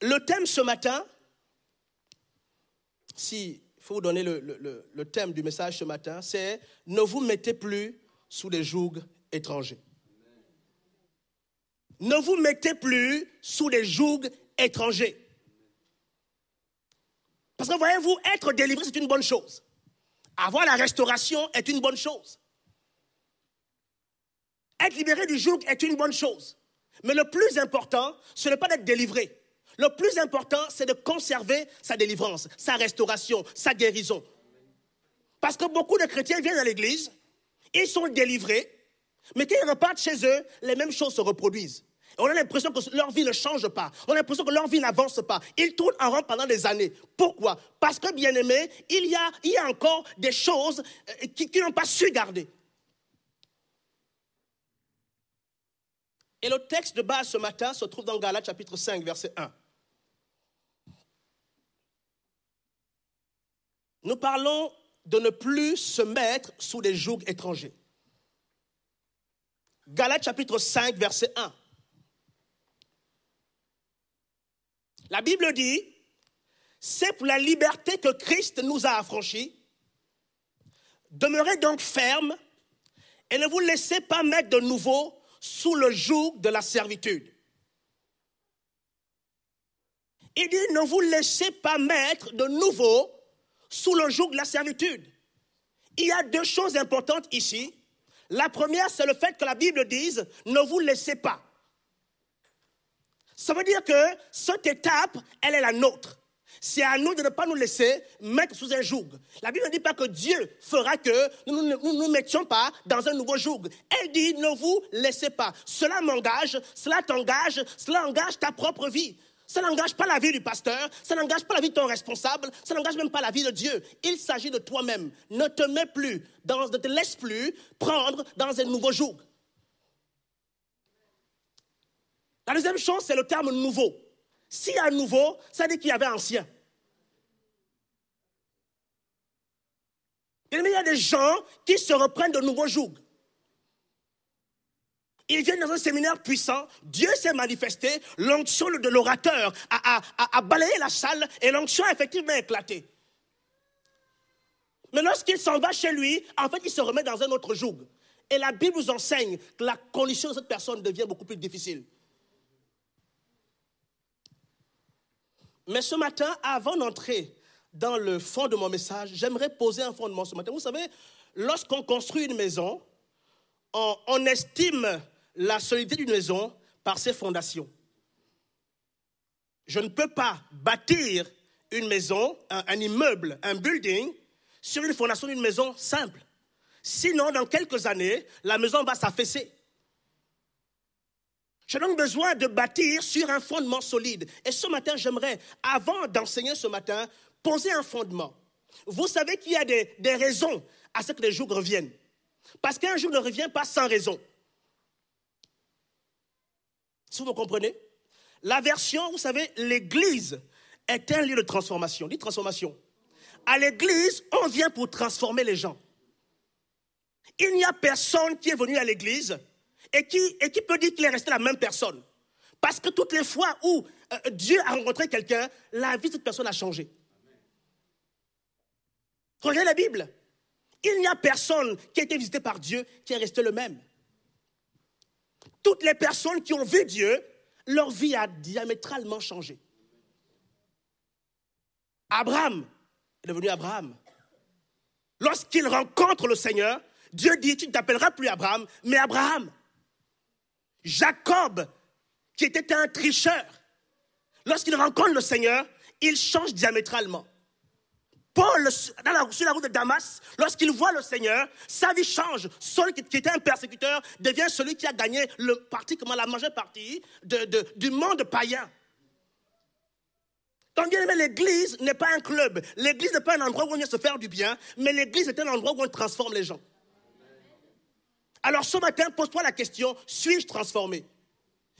Le thème ce matin, si il faut vous donner le, le, thème du message ce matin, c'est ne vous mettez plus sous les jougs étrangers. Ne vous mettez plus sous les jougs étrangers. Parce que voyez-vous, être délivré, c'est une bonne chose. Avoir la restauration est une bonne chose. Être libéré du joug est une bonne chose. Mais le plus important, ce n'est pas d'être délivré, le plus important, c'est de conserver sa délivrance, sa restauration, sa guérison. Parce que beaucoup de chrétiens viennent à l'église, ils sont délivrés, mais quand ils repartent chez eux, les mêmes choses se reproduisent. on a l'impression que leur vie ne change pas. On a l'impression que leur vie n'avance pas. Ils tournent en rond pendant des années. Pourquoi Parce que, bien aimé, il y a, encore des choses euh, qu'ils n'ont pas su garder. Et le texte de base ce matin se trouve dans Galates chapitre 5, verset 1. Nous parlons de ne plus se mettre sous les jougs étrangers. Galates chapitre 5, verset 1. La Bible dit, c'est pour la liberté que Christ nous a affranchis. Demeurez donc ferme et ne vous laissez pas mettre de nouveau sous le joug de la servitude. Il dit, ne vous laissez pas mettre de nouveau sous le joug de la servitude. Il y a deux choses importantes ici. La première, c'est le fait que la Bible dise ne vous laissez pas. Ça veut dire que cette étape, elle est la nôtre. C'est à nous de ne pas nous laisser mettre sous un joug. La Bible ne dit pas que Dieu fera que nous ne nous, mettions pas dans un nouveau joug. Elle dit ne vous laissez pas. Cela m'engage, cela t'engage, cela engage ta propre vie. Ça n'engage pas la vie du pasteur, ça n'engage pas la vie de ton responsable, ça n'engage même pas la vie de Dieu. Il s'agit de toi-même. Ne te mets plus, ne te laisse plus prendre dans un nouveau joug. La deuxième chose, c'est le terme nouveau. S'il y a nouveau, ça dit qu'il y avait ancien. Il y a des gens qui se reprennent de nouveaux jougs. Ils vient dans un séminaire puissant, Dieu s'est manifesté, l'onction de l'orateur a, balayé la salle et l'onction a effectivement éclaté. Mais lorsqu'il s'en va chez lui, en fait, il se remet dans un autre joug. Et la Bible nous enseigne que la condition de cette personne devient beaucoup plus difficile. Mais ce matin, avant d'entrer dans le fond de mon message, j'aimerais poser un fondement ce matin. Vous savez, lorsqu'on construit une maison, on estime la solidité d'une maison par ses fondations. Je ne peux pas bâtir une maison, un, immeuble, un building sur une fondation d'une maison simple. Sinon, dans quelques années, la maison va s'affaisser. J'ai donc besoin de bâtir sur un fondement solide. Et ce matin, j'aimerais, avant d'enseigner ce matin, poser un fondement. Vous savez qu'il y a des, raisons à ce que les jours reviennent. Parce qu'un jour ne revient pas sans raison. Si vous comprenez, la version, vous savez, l'église est un lieu de transformation. transformation. À l'église, on vient pour transformer les gens. Il n'y a personne qui est venu à l'église et qui, et qui peut dire qu'il est resté la même personne. Parce que toutes les fois où euh, Dieu a rencontré quelqu'un, la vie de cette personne a changé. Regardez la Bible. Il n'y a personne qui a été visité par Dieu qui est resté le même toutes les personnes qui ont vu Dieu, leur vie a diamétralement changé. Abraham est devenu Abraham. Lorsqu'il rencontre le Seigneur, Dieu dit, tu ne t'appelleras plus Abraham, mais Abraham. Jacob, qui était un tricheur, lorsqu'il rencontre le Seigneur, il change diamétralement. Paul, sur la route de Damas, lorsqu'il voit le Seigneur, sa vie change. Celui qui, était un persécuteur, devient celui qui a gagné le parti, comment la majeure partie de, du monde païen. Donc, bien aimé, l'église n'est pas un club. L'église n'est pas un endroit où on vient se faire du bien, mais l'église est un endroit où on transforme les gens. Alors, ce matin, pose-toi la question suis-je transformé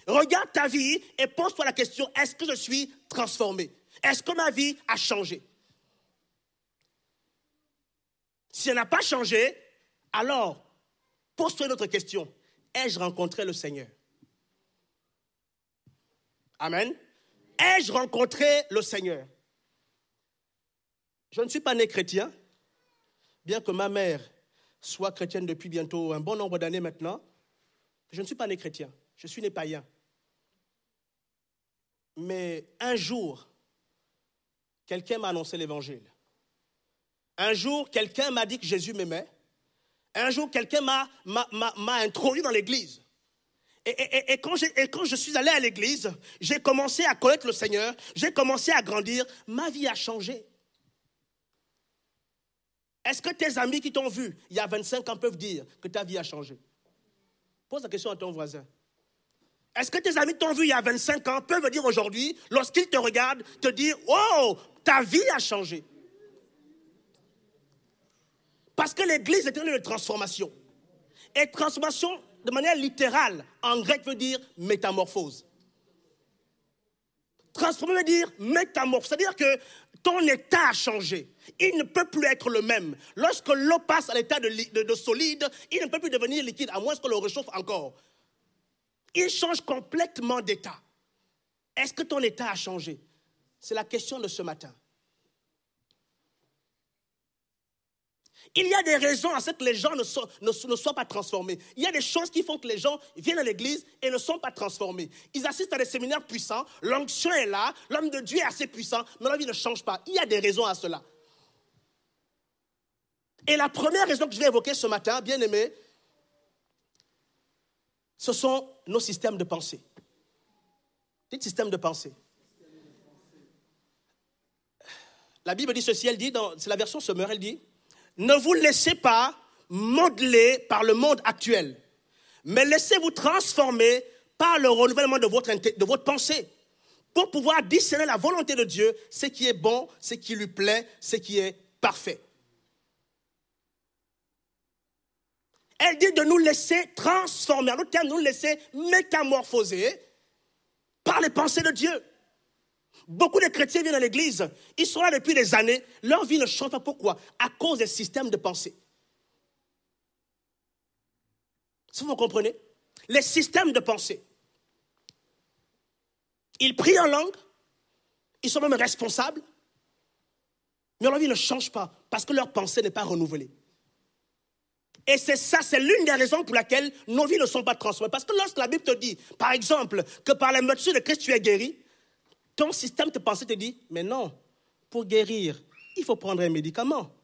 Regarde ta vie et pose-toi la question est-ce que je suis transformé Est-ce que ma vie a changé si elle n'a pas changé, alors pose-toi une autre question. Ai-je rencontré le Seigneur Amen. Ai-je rencontré le Seigneur Je ne suis pas né chrétien, bien que ma mère soit chrétienne depuis bientôt un bon nombre d'années maintenant. Je ne suis pas né chrétien, je suis né païen. Mais un jour, quelqu'un m'a annoncé l'évangile. Un jour, quelqu'un m'a dit que Jésus m'aimait. Un jour, quelqu'un m'a, m'a, introduit dans l'église. Et, quand quand je suis allé à l'église, j'ai commencé à connaître le Seigneur, j'ai commencé à grandir, ma vie a changé. Est-ce que tes amis qui t'ont vu il y a 25 ans peuvent dire que ta vie a changé Pose la question à ton voisin. Est-ce que tes amis qui t'ont vu il y a 25 ans peuvent dire aujourd'hui, lorsqu'ils te regardent, te dire Oh, ta vie a changé parce que l'Église est une transformation. Et transformation, de manière littérale, en grec veut dire métamorphose. Transformer veut dire métamorphose, c'est-à-dire que ton état a changé. Il ne peut plus être le même. Lorsque l'eau passe à l'état de, solide, il ne peut plus devenir liquide, à moins qu'on le réchauffe encore. Il change complètement d'état. Est-ce que ton état a changé C'est la question de ce matin. Il y a des raisons à ce que les gens ne, ne, soient pas transformés. Il y a des choses qui font que les gens viennent à l'église et ne sont pas transformés. Ils assistent à des séminaires puissants, l'onction est là, l'homme de Dieu est assez puissant, mais la vie ne change pas. Il y a des raisons à cela. Et la première raison que je vais évoquer ce matin, bien aimé, ce sont nos systèmes de pensée. Dites système de pensée. La Bible dit ceci, elle dit, c'est la version sommeur, elle dit, ne vous laissez pas modeler par le monde actuel, mais laissez-vous transformer par le renouvellement de votre, de votre pensée pour pouvoir discerner la volonté de Dieu, ce qui est bon, ce qui lui plaît, ce qui est parfait. Elle dit de nous laisser transformer, en d'autres termes, nous laisser métamorphoser par les pensées de Dieu. Beaucoup de chrétiens viennent à l'église, ils sont là depuis des années, leur vie ne change pas. Pourquoi À cause des systèmes de pensée. Si vous comprenez Les systèmes de pensée. Ils prient en langue, ils sont même responsables, mais leur vie ne change pas parce que leur pensée n'est pas renouvelée. Et c'est ça, c'est l'une des raisons pour laquelle nos vies ne sont pas transformées. Parce que lorsque la Bible te dit, par exemple, que par la mesure de Christ tu es guéri, ton système de pensée te dit, mais non, pour guérir, il faut prendre un médicament.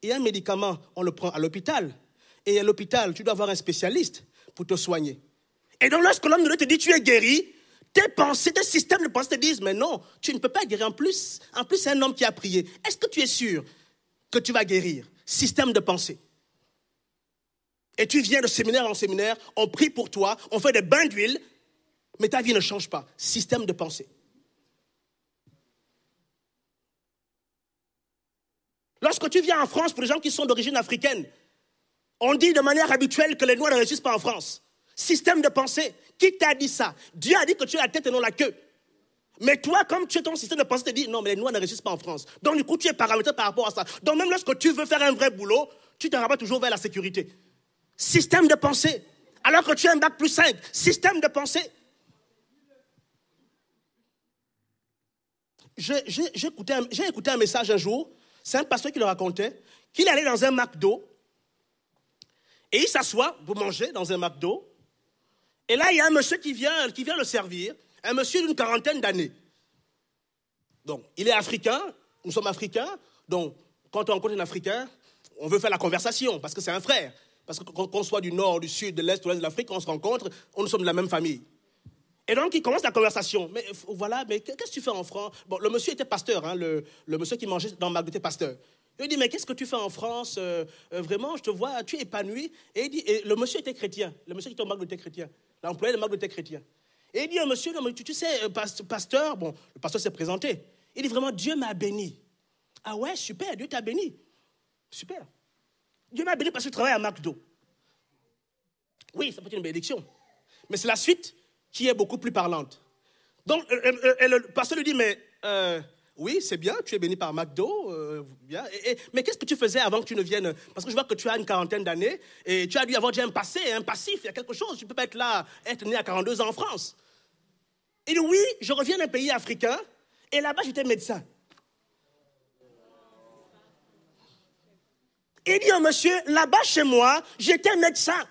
Et un médicament, on le prend à l'hôpital. Et à l'hôpital, tu dois avoir un spécialiste pour te soigner. Et donc, lorsque l'homme de te dit, tu es guéri, tes pensées, tes systèmes de pensée te disent, mais non, tu ne peux pas guérir. En plus, en plus c'est un homme qui a prié. Est-ce que tu es sûr que tu vas guérir Système de pensée. Et tu viens de séminaire en séminaire, on prie pour toi, on fait des bains d'huile, mais ta vie ne change pas. Système de pensée. Lorsque tu viens en France, pour les gens qui sont d'origine africaine, on dit de manière habituelle que les Noirs ne réussissent pas en France. Système de pensée. Qui t'a dit ça Dieu a dit que tu as la tête et non la queue. Mais toi, comme tu es ton système de pensée, te dis non, mais les Noirs ne réussissent pas en France. Donc, du coup, tu es paramétré par rapport à ça. Donc, même lorsque tu veux faire un vrai boulot, tu te rabats toujours vers la sécurité. Système de pensée. Alors que tu as un bac plus 5, système de pensée. J'ai écouté, écouté un message un jour c'est un pasteur qui le racontait, qu'il allait dans un McDo et il s'assoit pour manger dans un McDo. Et là, il y a un monsieur qui vient, qui vient le servir, un monsieur d'une quarantaine d'années. Donc, il est africain, nous sommes africains, donc quand on rencontre un africain, on veut faire la conversation parce que c'est un frère. Parce que qu'on soit du nord, du sud, de l'est ou de l'ouest de l'Afrique, on se rencontre, on nous sommes de la même famille. Et donc, il commence la conversation. Mais voilà, mais qu'est-ce que tu fais en France Bon, le monsieur était pasteur, hein, le, monsieur qui mangeait dans le était pasteur. Il lui dit, mais qu'est-ce que tu fais en France euh, euh, Vraiment, je te vois, tu es épanoui. Et, il dit, le monsieur était chrétien. Le monsieur qui était au était chrétien. L'employé de était chrétien. Et il dit monsieur, tu, tu, sais, euh, pasteur, bon, le pasteur s'est présenté. Il dit vraiment, Dieu m'a béni. Ah ouais, super, Dieu t'a béni. Super. Dieu m'a béni parce que je travaille à McDo. Oui, ça peut être une bénédiction. Mais c'est la suite qui est beaucoup plus parlante. Donc, euh, euh, euh, le pasteur lui dit, mais oui, c'est bien, tu es béni par McDo, bien, mais qu'est-ce que tu faisais avant que tu ne viennes Parce que je vois que tu as une quarantaine d'années et tu as dû avoir déjà un passé, un passif, il y a quelque chose, tu ne peux pas être là, être né à 42 ans en France. Il dit, oui, je reviens d'un pays africain et là-bas j'étais médecin. Il dit, oh, monsieur, là-bas chez moi, j'étais médecin.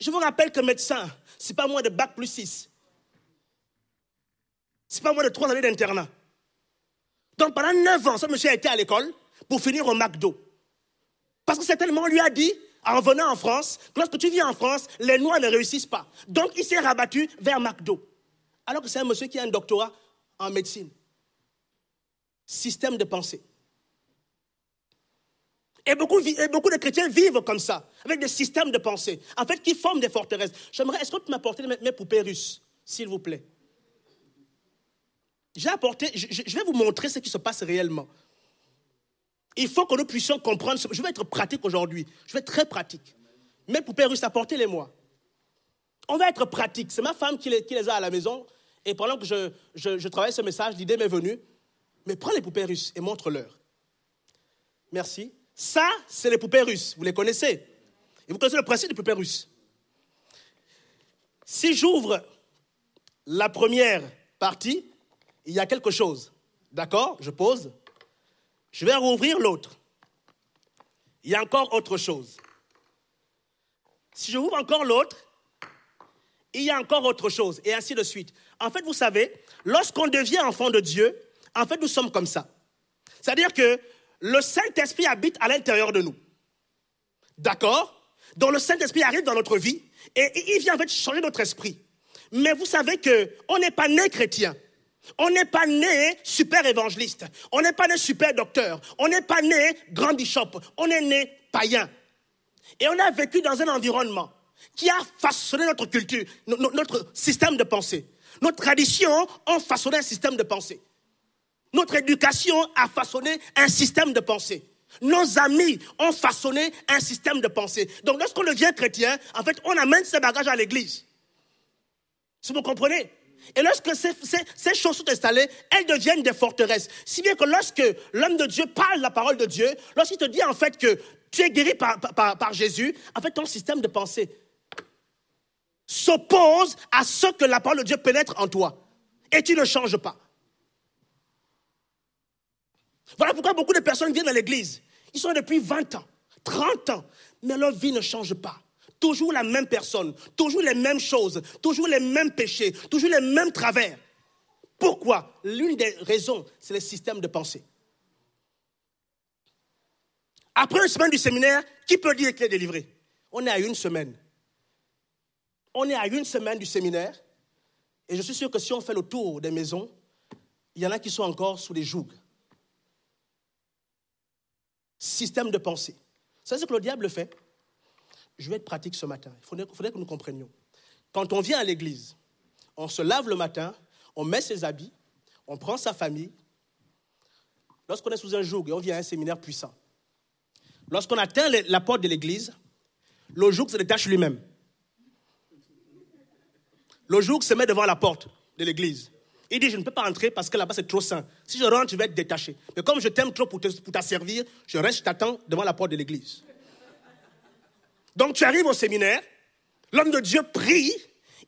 Je vous rappelle que médecin, c'est pas moins de bac plus 6. C'est pas moins de trois années d'internat. Donc pendant 9 ans, ce monsieur a été à l'école pour finir au McDo. Parce que certainement, on lui a dit, en venant en France, que lorsque tu viens en France, les Noirs ne réussissent pas. Donc il s'est rabattu vers McDo. Alors que c'est un monsieur qui a un doctorat en médecine. Système de pensée. Et beaucoup, de chrétiens vivent comme ça, avec des systèmes de pensée, en fait, qui forment des forteresses. J'aimerais, est-ce que tu m'apporter mes poupées russes, s'il vous plaît J'ai apporté, je, vais vous montrer ce qui se passe réellement. Il faut que nous puissions comprendre. je vais être pratique aujourd'hui. Je vais être très pratique. Mes poupées russes, apportez-les-moi. On va être pratique. C'est ma femme qui les, a à la maison. Et pendant que je, je travaille ce message, l'idée m'est venue. Mais prends les poupées russes et montre-leur. Merci. Ça, c'est les poupées russes. Vous les connaissez. Et vous connaissez le principe des poupées russes. Si j'ouvre la première partie, il y a quelque chose. D'accord Je pose. Je vais rouvrir l'autre. Il y a encore autre chose. Si j'ouvre encore l'autre, il y a encore autre chose. Et ainsi de suite. En fait, vous savez, lorsqu'on devient enfant de Dieu, en fait, nous sommes comme ça. C'est-à-dire que le Saint-Esprit habite à l'intérieur de nous. D'accord Donc le Saint-Esprit arrive dans notre vie et il vient en changer notre esprit. Mais vous savez que on n'est pas né chrétien. On n'est pas né super évangéliste. On n'est pas né super docteur. On n'est pas né grand bishop. On est né païen. Et on a vécu dans un environnement qui a façonné notre culture, notre système de pensée. Nos traditions ont façonné un système de pensée. Notre éducation a façonné un système de pensée. Nos amis ont façonné un système de pensée. Donc lorsqu'on devient chrétien, en fait, on amène ses bagages à l'église. Si vous comprenez Et lorsque ces, choses sont installées, elles deviennent des forteresses. Si bien que lorsque l'homme de Dieu parle la parole de Dieu, lorsqu'il te dit en fait que tu es guéri par, par Jésus, en fait, ton système de pensée s'oppose à ce que la parole de Dieu pénètre en toi. Et tu ne changes pas. Voilà pourquoi beaucoup de personnes viennent à l'église. Ils sont depuis 20 ans, 30 ans, mais leur vie ne change pas. Toujours la même personne, toujours les mêmes choses, toujours les mêmes péchés, toujours les mêmes travers. Pourquoi L'une des raisons, c'est le système de pensée. Après une semaine du séminaire, qui peut dire qu'il est délivré On est à une semaine. On est à une semaine du séminaire. Et je suis sûr que si on fait le tour des maisons, il y en a qui sont encore sous les jougs système de pensée. C'est ce que le diable fait. Je vais être pratique ce matin. Il faudrait, que nous comprenions. Quand on vient à l'église, on se lave le matin, on met ses habits, on prend sa famille. Lorsqu'on est sous un joug et on vient à un séminaire puissant, lorsqu'on atteint la porte de l'église, le joug se détache lui-même. Le joug se met devant la porte de l'église. Il dit, je ne peux pas entrer parce que là-bas, c'est trop sain. Si je rentre, je vais être détaché. Mais comme je t'aime trop pour, pour t'asservir, je reste, je t'attends devant la porte de l'église. Donc tu arrives au séminaire, l'homme de Dieu prie,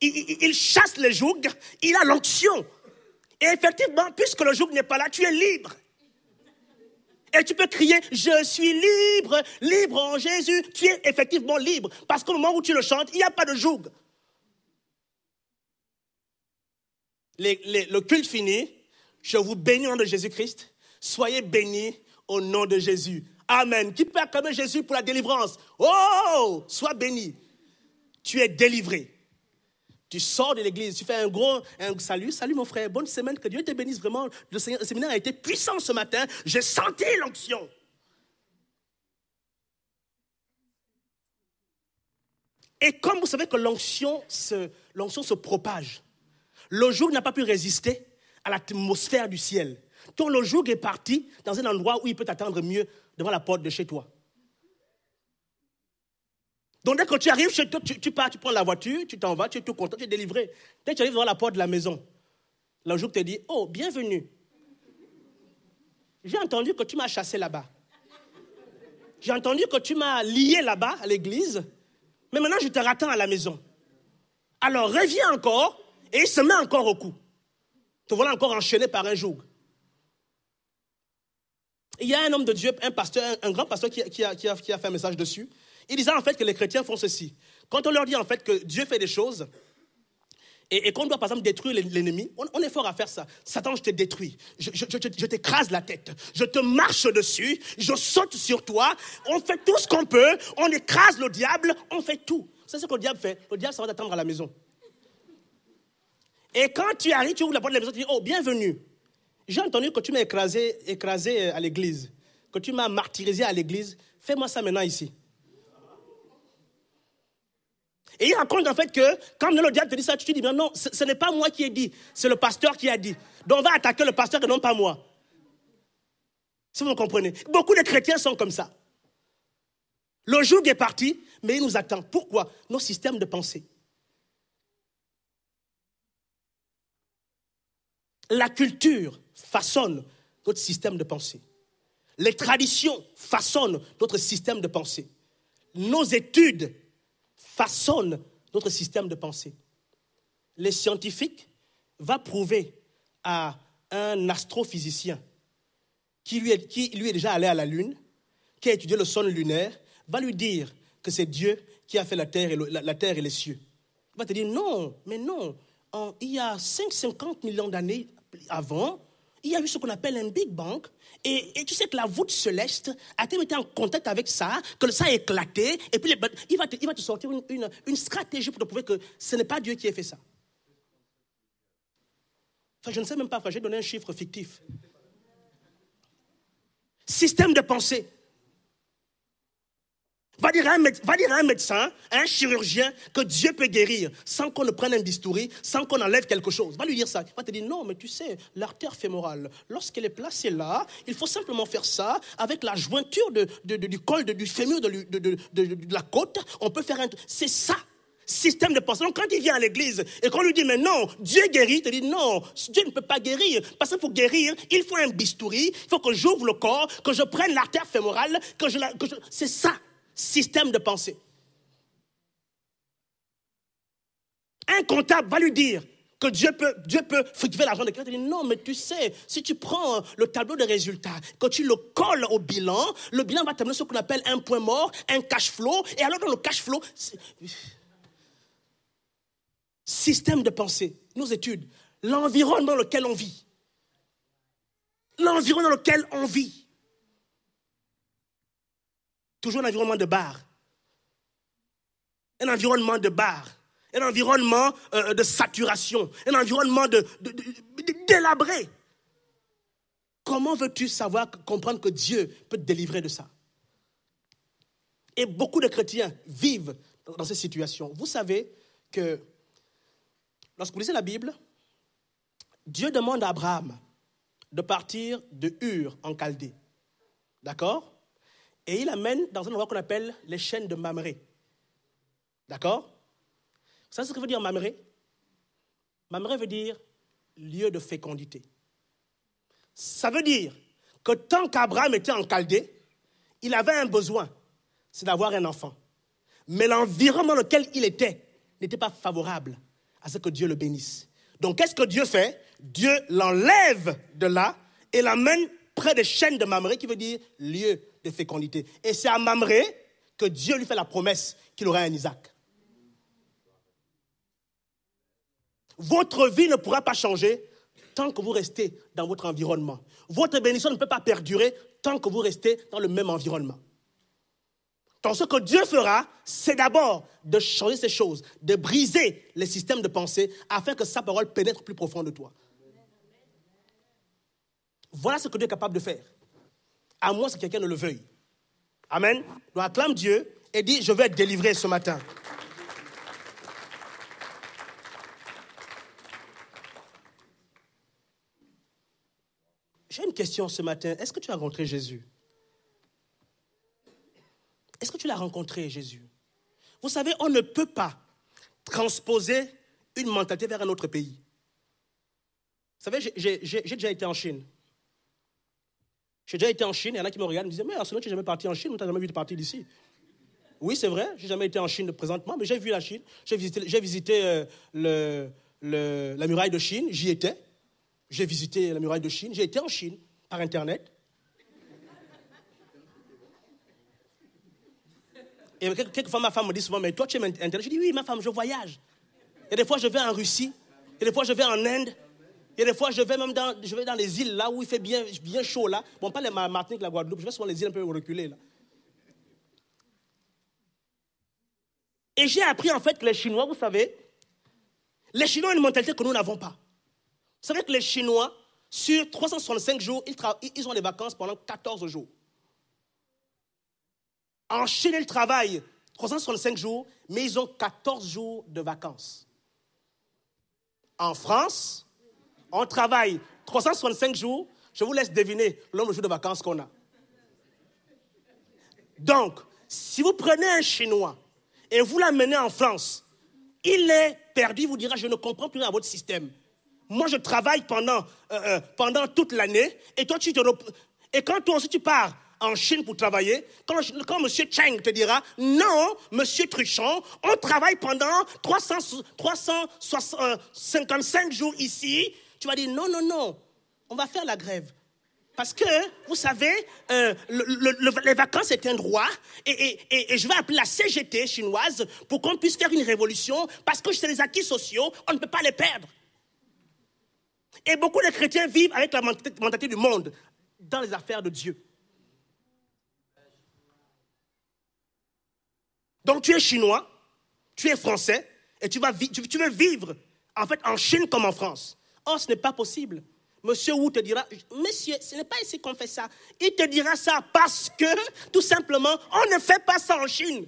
il, chasse les jougs, il a l'onction. Et effectivement, puisque le joug n'est pas là, tu es libre. Et tu peux crier, je suis libre, libre en Jésus. Tu es effectivement libre. Parce qu'au moment où tu le chantes, il n'y a pas de joug. le culte fini, je vous bénis au nom de Jésus-Christ. Soyez bénis au nom de Jésus. Amen. Qui peut acclamer Jésus pour la délivrance Oh, sois béni. Tu es délivré. Tu sors de l'église, tu fais un gros salut, salut mon frère, bonne semaine, que Dieu te bénisse vraiment. Le, séminaire a été puissant ce matin, j'ai senti l'onction. Et comme vous savez que l'onction l'onction se propage, le jour n'a pas pu résister à l'atmosphère du ciel. Ton le jour est parti dans un endroit où il peut t'attendre mieux devant la porte de chez toi. Donc dès que tu arrives chez toi, tu, pars, tu prends la voiture, tu t'en vas, tu es tout content, tu es délivré. Dès que tu arrives devant la porte de la maison, le jour te dit, oh, bienvenue. J'ai entendu que tu m'as chassé là-bas. J'ai entendu que tu m'as lié là-bas à l'église, mais maintenant je te rattends à la maison. Alors reviens encore et il se met encore au cou. Te voilà encore enchaîné par un joug. Il y a un homme de Dieu, un pasteur, un grand pasteur qui, a, fait un message dessus. Il disait en fait que les chrétiens font ceci. Quand on leur dit en fait que Dieu fait des choses, et, qu'on doit par exemple détruire l'ennemi, on, on, est fort à faire ça. Satan, je te détruis, je, je t'écrase la tête, je te marche dessus, je saute sur toi, on fait tout ce qu'on peut, on écrase le diable, on fait tout. C'est ce que le diable fait. Le diable, ça va t'attendre à la maison. Et quand tu arrives, tu ouvres la porte de la maison, tu dis Oh, bienvenue. J'ai entendu que tu m'as écrasé, écrasé euh, à l'église, que tu m'as martyrisé à l'église. Fais-moi ça maintenant ici. Et il raconte en fait que quand le diable te dit ça, tu te dis, non, non, ce, n'est pas moi qui ai dit, c'est le pasteur qui a dit. Donc on va attaquer le pasteur et non pas moi. Si vous me comprenez. Beaucoup de chrétiens sont comme ça. Le joug est parti, mais il nous attend. Pourquoi Nos systèmes de pensée. La culture façonne notre système de pensée. Les traditions façonnent notre système de pensée. Nos études façonnent notre système de pensée. Les scientifiques va prouver à un astrophysicien qui lui, est, qui lui est déjà allé à la Lune, qui a étudié le son lunaire, va lui dire que c'est Dieu qui a fait la terre, et la, terre et les cieux. Il va te dire non, mais non, il y a 5, millions d'années avant, il y a eu ce qu'on appelle un Big Bang. Et, tu sais que la voûte céleste a été en contact avec ça, que ça a éclaté. Et puis, il, va te, sortir une, stratégie pour te prouver que ce n'est pas Dieu qui a fait ça. je ne sais même pas, j'ai donné un chiffre fictif. Système de pensée. Va dire, à un médecin, à un chirurgien, que Dieu peut guérir sans qu'on ne prenne un bistouri, sans qu'on enlève quelque chose. Va lui dire ça. Il va te dire, non, mais tu sais, l'artère fémorale, lorsqu'elle est placée là, il faut simplement faire ça avec la jointure du col, du fémur, de, la côte. On peut faire un... C'est ça, système de pensée. Donc quand il vient à l'église et qu'on lui dit, mais non, Dieu guérit, il te dit, non, Dieu ne peut pas guérir. Parce que pour guérir, il faut un bistouri, il faut que j'ouvre le corps, que je prenne l'artère fémorale, que je la... C'est ça système de pensée. Un comptable va lui dire que Dieu peut, Dieu fructifier l'argent de quelqu'un. Il dit non, mais tu sais, si tu prends le tableau de résultats, quand tu le colles au bilan, le bilan va donner ce qu'on appelle un point mort, un cash flow. Et alors, dans le cash flow, système de pensée, nos études, l'environnement dans lequel on vit. L'environnement dans lequel on vit. Toujours un environnement de bar. Un environnement de bar. Un environnement euh, de saturation. Un environnement de, délabré. Comment veux-tu savoir, comprendre que Dieu peut te délivrer de ça Et beaucoup de chrétiens vivent dans ces situations. Vous savez que lorsque vous lisez la Bible, Dieu demande à Abraham de partir de Ur en Chaldée. D'accord et il amène dans un endroit qu'on appelle les chaînes de Mamré. D'accord Ça, c'est ce que veut dire Mamré Mamré veut dire lieu de fécondité. Ça veut dire que tant qu'Abraham était en Chaldée, il avait un besoin, c'est d'avoir un enfant. Mais l'environnement dans lequel il était n'était pas favorable à ce que Dieu le bénisse. Donc qu'est-ce que Dieu fait Dieu l'enlève de là et l'amène près des chaînes de Mamré, qui veut dire lieu de fécondité. Et c'est à Mamré que Dieu lui fait la promesse qu'il aura un Isaac. Votre vie ne pourra pas changer tant que vous restez dans votre environnement. Votre bénédiction ne peut pas perdurer tant que vous restez dans le même environnement. Donc ce que Dieu fera, c'est d'abord de changer ces choses, de briser les systèmes de pensée afin que sa parole pénètre plus profond de toi. Voilà ce que Dieu est capable de faire à moins que quelqu'un ne le veuille. Amen. Donc acclame Dieu et dit, je vais être délivré ce matin. J'ai une question ce matin. Est-ce que tu as rencontré Jésus Est-ce que tu l'as rencontré, Jésus Vous savez, on ne peut pas transposer une mentalité vers un autre pays. Vous savez, j'ai déjà été en Chine. J'ai déjà été en Chine, il y en a qui me regardent et me disent Mais Arsenal, tu n'es jamais parti en Chine, tu n'as jamais vu de partir d'ici. Oui, c'est vrai, je n'ai jamais été en Chine présentement, mais j'ai vu la Chine. J'ai visité, j'ai visité euh, le, le, la muraille de Chine, j'y étais. J'ai visité la muraille de Chine, j'ai été en Chine par Internet. Et quelquefois, ma femme me dit souvent, mais toi, tu aimes Internet Je dis, oui, ma femme, je voyage. Et des fois, je vais en Russie. Et des fois, je vais en Inde. Et des fois, je vais même dans, je vais dans les îles là où il fait bien, bien chaud là. Bon, pas les Martinique, la Guadeloupe, je vais sur les îles un peu reculées là. Et j'ai appris en fait que les Chinois, vous savez, les Chinois ont une mentalité que nous n'avons pas. Vous savez que les Chinois, sur 365 jours, ils, ils ont des vacances pendant 14 jours. En Chine, ils travaillent 365 jours, mais ils ont 14 jours de vacances. En France, on travaille 365 jours. Je vous laisse deviner le nombre de vacances qu'on a. Donc, si vous prenez un Chinois et vous l'amenez en France, il est perdu, il vous dira, je ne comprends plus à votre système. Moi, je travaille pendant, euh, euh, toute l'année, et toi, tu te... Et quand tu pars en Chine pour travailler, quand, M. Cheng te dira, non, M. Truchon, on travaille pendant 300, 355 euh, jours ici, tu vas dire non, non, non, on va faire la grève. Parce que, vous savez, euh, les vacances c'est un droit et, je vais appeler la CGT chinoise pour qu'on puisse faire une révolution parce que c'est les acquis sociaux, on ne peut pas les perdre. Et beaucoup de chrétiens vivent avec la mentalité du monde dans les affaires de Dieu. Donc tu es chinois, tu es français et tu, vas tu veux vivre en fait en Chine comme en France. Oh, ce n'est pas possible. Monsieur Wu te dira, monsieur, ce n'est pas ici qu'on fait ça. Il te dira ça parce que, tout simplement, on ne fait pas ça en Chine.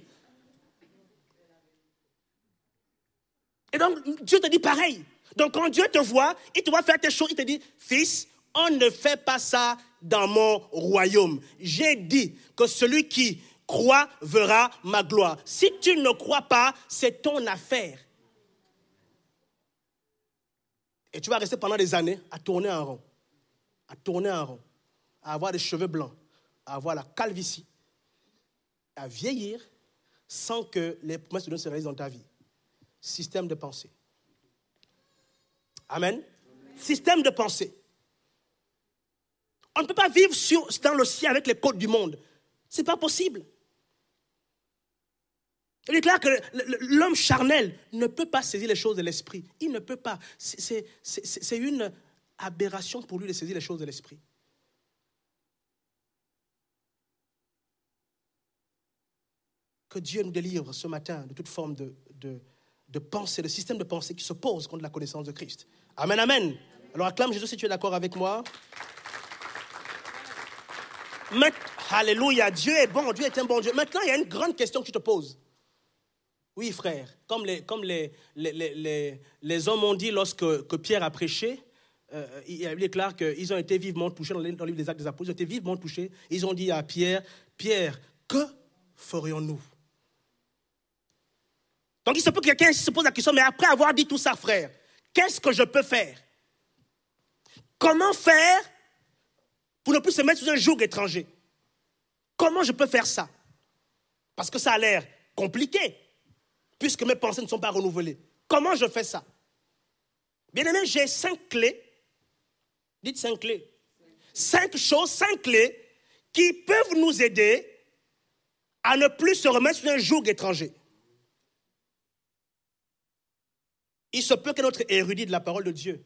Et donc, Dieu te dit pareil. Donc, quand Dieu te voit, il te voit faire tes choses, il te dit, fils, on ne fait pas ça dans mon royaume. J'ai dit que celui qui croit verra ma gloire. Si tu ne crois pas, c'est ton affaire. Et tu vas rester pendant des années à tourner en rond, à tourner en rond, à avoir des cheveux blancs, à avoir la calvitie, à vieillir sans que les promesses de Dieu se réalisent dans ta vie. Système de pensée. Amen. Système de pensée. On ne peut pas vivre sur, dans le ciel avec les côtes du monde. Ce n'est pas possible. Il est clair que l'homme charnel ne peut pas saisir les choses de l'esprit. Il ne peut pas. C'est une aberration pour lui de saisir les choses de l'esprit. Que Dieu nous délivre ce matin de toute forme de, de, de pensée, de système de pensée qui se pose contre la connaissance de Christ. Amen, amen. Alors acclame Jésus si tu es d'accord avec moi. Alléluia, Dieu est bon, Dieu est un bon Dieu. Maintenant, il y a une grande question que tu te poses. Oui, frère, comme les, comme les, les, hommes ont dit lorsque Pierre a prêché, euh, il est clair qu'ils ont été vivement touchés dans le, livre des Actes des Apôtres, ils ont été vivement touchés. Ils ont dit à Pierre, Pierre, que ferions-nous Donc il se peut que quelqu'un se pose la question, mais après avoir dit tout ça, frère, qu'est-ce que je peux faire Comment faire pour ne plus se mettre sous un joug étranger Comment je peux faire ça Parce que ça a l'air compliqué puisque mes pensées ne sont pas renouvelées. Comment je fais ça Bien-aimé, j'ai cinq clés. Dites cinq clés. Cinq choses, cinq clés qui peuvent nous aider à ne plus se remettre sur un joug étranger. Il se peut que notre érudit de la parole de Dieu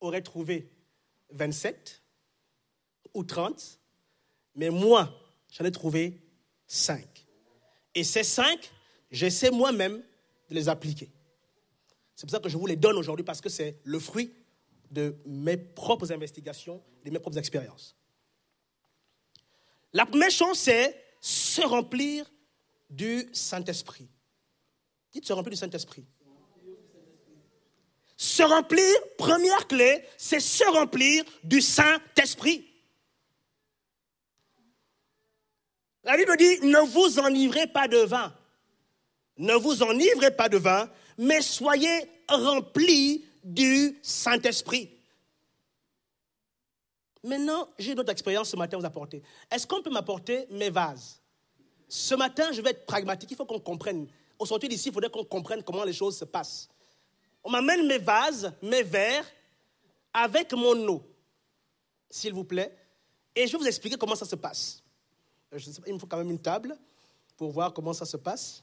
aurait trouvé 27 ou 30, mais moi, j'en ai trouvé 5. Et ces 5, j'essaie moi-même de les appliquer. C'est pour ça que je vous les donne aujourd'hui, parce que c'est le fruit de mes propres investigations, de mes propres expériences. La première chose, c'est se remplir du Saint-Esprit. Dites se remplir du Saint-Esprit. Se remplir, première clé, c'est se remplir du Saint-Esprit. La Bible dit, ne vous enivrez pas de vin. Ne vous enivrez pas de vin, mais soyez remplis du Saint-Esprit. Maintenant, j'ai une autre expérience ce matin à vous apporter. Est-ce qu'on peut m'apporter mes vases Ce matin, je vais être pragmatique. Il faut qu'on comprenne. Au sortir d'ici, il faudrait qu'on comprenne comment les choses se passent. On m'amène mes vases, mes verres, avec mon eau, s'il vous plaît. Et je vais vous expliquer comment ça se passe. Euh, il me faut quand même une table pour voir comment ça se passe.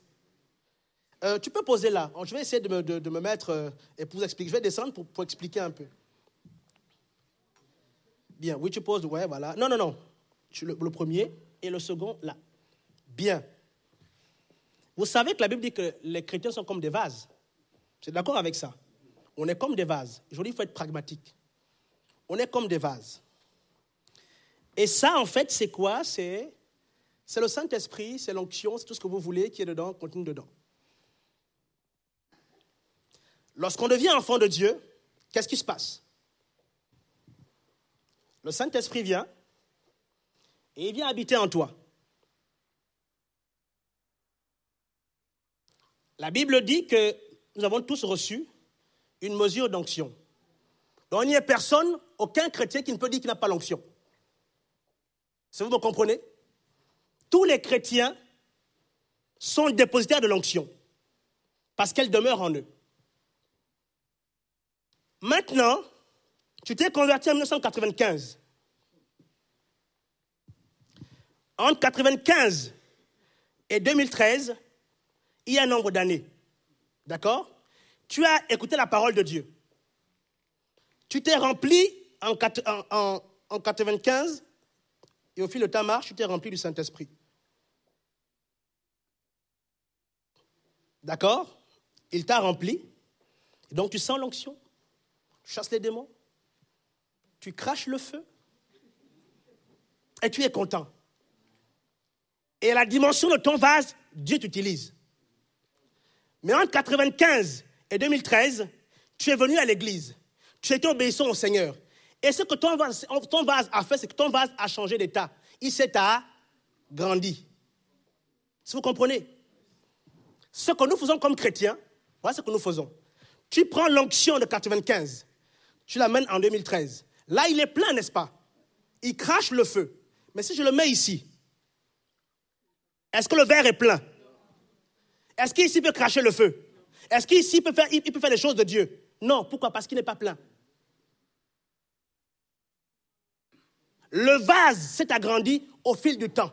Euh, tu peux poser là. Je vais essayer de me, de, me mettre euh, et pour vous expliquer. Je vais descendre pour, pour, expliquer un peu. Bien, oui, tu poses, ouais, voilà. Non, non, non. le, le, premier et le second, là. Bien. Vous savez que la Bible dit que les chrétiens sont comme des vases. C'est d'accord avec ça. On est comme des vases. Je vous dis, il faut être pragmatique. On est comme des vases. Et ça, en fait, c'est quoi C'est le Saint-Esprit, c'est l'onction, c'est tout ce que vous voulez qui est dedans, continue dedans. Lorsqu'on devient enfant de Dieu, qu'est-ce qui se passe Le Saint-Esprit vient et il vient habiter en toi. La Bible dit que nous avons tous reçu une mesure d'onction. Donc il n'y a personne, aucun chrétien qui ne peut dire qu'il n'a pas l'onction. Si vous me comprenez Tous les chrétiens sont dépositaires de l'onction parce qu'elle demeure en eux. Maintenant, tu t'es converti en 1995. Entre 1995 et 2013, il y a un nombre d'années. D'accord Tu as écouté la parole de Dieu. Tu t'es rempli en, 1995 et au fil de ta marche, tu t'es rempli du Saint-Esprit. D'accord Il t'a rempli. Donc tu sens l'onction tu chasses les démons, tu craches le feu, et tu es content. Et la dimension de ton vase, Dieu t'utilise. Mais entre 1995 et 2013, tu es venu à l'église. Tu étais obéissant au Seigneur. Et ce que ton vase, a fait, c'est que ton vase a changé d'état. Il s'est agrandi. Si vous comprenez, ce que nous faisons comme chrétiens, voilà ce que nous faisons. Tu prends l'onction de 95 tu l'amènes en 2013. Là, il est plein, n'est-ce pas Il crache le feu. Mais si je le mets ici, est-ce que le verre est plein Est-ce qu'ici peut cracher le feu Est-ce qu'ici peut faire, il peut faire les choses de Dieu Non, pourquoi Parce qu'il n'est pas plein. Le vase s'est agrandi au fil du temps.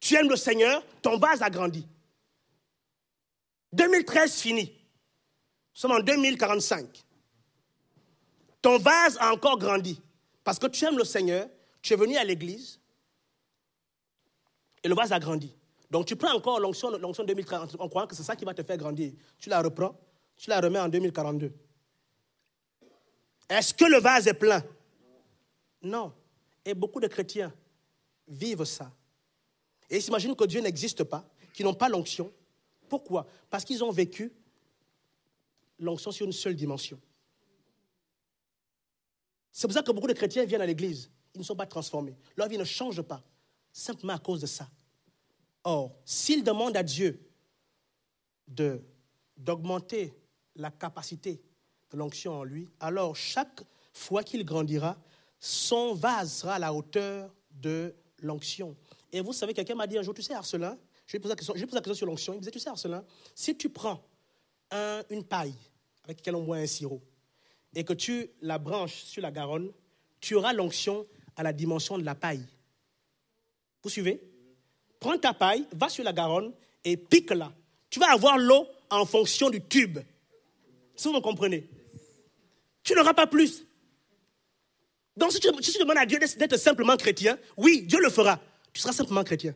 Tu aimes le Seigneur, ton vase a grandi. 2013 fini. Nous sommes en 2045. Ton vase a encore grandi parce que tu aimes le Seigneur, tu es venu à l'église et le vase a grandi. Donc tu prends encore l'onction 2030 en croyant que c'est ça qui va te faire grandir. Tu la reprends, tu la remets en 2042. Est-ce que le vase est plein Non. Et beaucoup de chrétiens vivent ça. Et ils s'imaginent que Dieu n'existe pas, qu'ils n'ont pas l'onction. Pourquoi Parce qu'ils ont vécu l'onction sur une seule dimension. C'est pour ça que beaucoup de chrétiens viennent à l'église. Ils ne sont pas transformés. Leur vie ne change pas, simplement à cause de ça. Or, s'ils demandent à Dieu d'augmenter la capacité de l'onction en lui, alors chaque fois qu'il grandira, son vase sera à la hauteur de l'onction. Et vous savez, quelqu'un m'a dit un jour, tu sais, Arcelin, je lui ai posé la question, sur l'onction, il me disait, tu sais, Arcelin, si tu prends une paille avec laquelle on boit un sirop, et que tu la branches sur la Garonne, tu auras l'onction à la dimension de la paille. Vous suivez Prends ta paille, va sur la Garonne et pique-la. Tu vas avoir l'eau en fonction du tube. Si vous me comprenez. Tu n'auras pas plus. Donc si tu, si tu demandes à Dieu d'être simplement chrétien, oui, Dieu le fera. Tu seras simplement chrétien.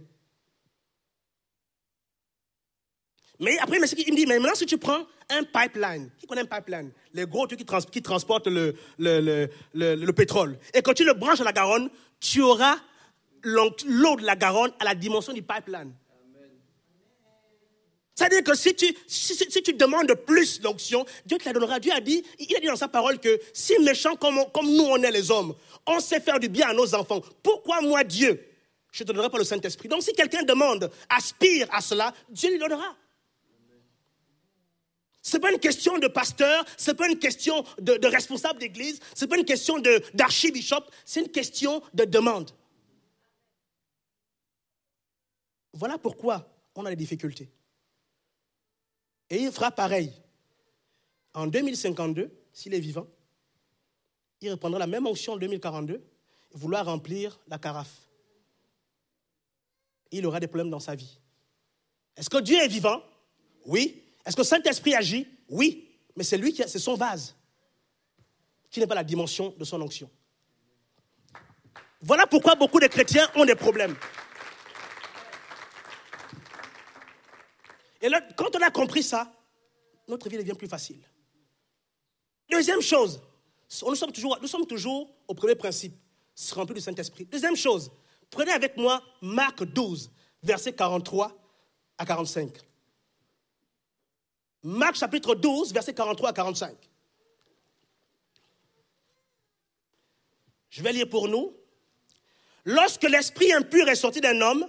Mais après, il me dit, mais maintenant, si tu prends un pipeline, qui connaît un pipeline Les gros trucs qui, transportent le, le, le, le, pétrole. Et quand tu le branches à la Garonne, tu auras l'eau de la Garonne à la dimension du pipeline. C'est-à-dire que si tu, si, tu demandes plus d'onction, Dieu te la donnera. Dieu a dit, il a dit dans sa parole que si méchants comme, comme nous on est les hommes, on sait faire du bien à nos enfants. Pourquoi moi, Dieu, je te donnerai pas le Saint-Esprit Donc si quelqu'un demande, aspire à cela, Dieu lui donnera n'est pas une question de pasteur, ce n'est pas une question de, responsable d'église, ce n'est pas une question d'archibishop, c'est une question de demande. Voilà pourquoi on a des difficultés. Et il fera pareil. En 2052, s'il est vivant, il reprendra la même action en 2042, vouloir remplir la carafe. Il aura des problèmes dans sa vie. Est-ce que Dieu est vivant Oui. Est-ce que le Saint-Esprit agit Oui, mais c'est lui qui c'est son vase qui n'est pas la dimension de son onction. Voilà pourquoi beaucoup de chrétiens ont des problèmes. Et quand on a compris ça, notre vie devient plus facile. Deuxième chose, nous sommes toujours, nous sommes toujours au premier principe, se remplir du Saint-Esprit. Deuxième chose, prenez avec moi Marc 12, versets 43 à 45. Marc chapitre 12, versets 43 à 45. Je vais lire pour nous. Lorsque l'esprit impur est sorti d'un homme,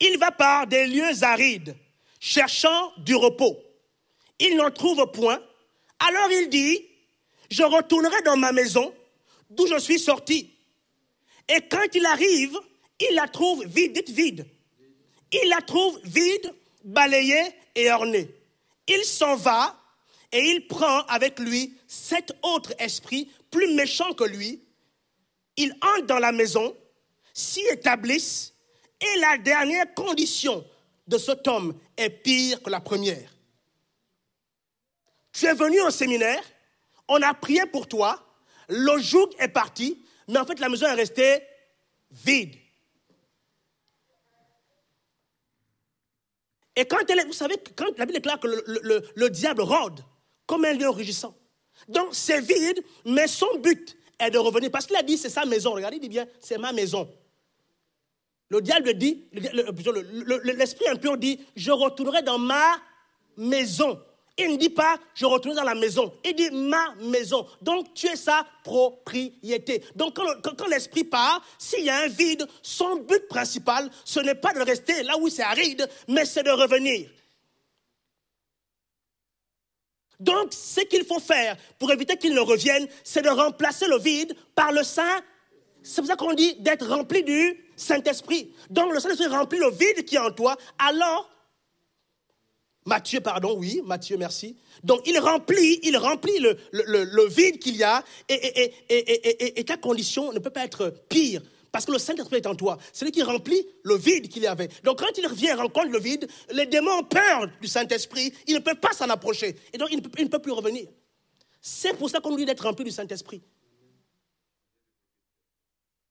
il va par des lieux arides, cherchant du repos. Il n'en trouve point. Alors il dit, je retournerai dans ma maison d'où je suis sorti. Et quand il arrive, il la trouve vide, dites vide. Il la trouve vide, balayée et ornée il s'en va et il prend avec lui cet autre esprit plus méchant que lui. Il entre dans la maison, s'y établissent, et la dernière condition de cet homme est pire que la première. Tu es venu au séminaire, on a prié pour toi, le joug est parti, mais en fait la maison est restée vide. Et quand elle est, vous savez, quand la Bible déclare que le, diable rôde comme un lion rugissant. Donc c'est vide, mais son but est de revenir. Parce qu'il a dit, c'est sa maison. Regardez, il dit bien, c'est ma maison. Le diable dit, l'esprit impur dit, je retournerai dans ma maison. Il ne dit pas, je retourne dans la maison. Il dit, ma maison. Donc, tu es sa propriété. Donc, quand, l'esprit part, s'il y a un vide, son but principal, ce n'est pas de rester là où c'est aride, mais c'est de revenir. Donc, ce qu'il faut faire pour éviter qu'il ne revienne, c'est de remplacer le vide par le Saint. C'est pour ça qu'on dit d'être rempli du Saint-Esprit. Donc, le Saint-Esprit remplit le vide qui est en toi, alors Matthieu, pardon, oui, Matthieu, merci. Donc il remplit, il remplit le, vide qu'il y a et, et, ta condition ne peut pas être pire. Parce que le Saint-Esprit est en toi. C'est lui qui remplit le vide qu'il y avait. Donc quand il revient, rencontre le vide, les démons perdent du Saint-Esprit. Ils ne peuvent pas s'en approcher. Et donc ils ne peuvent, plus revenir. C'est pour ça qu'on lui dit d'être rempli du Saint-Esprit.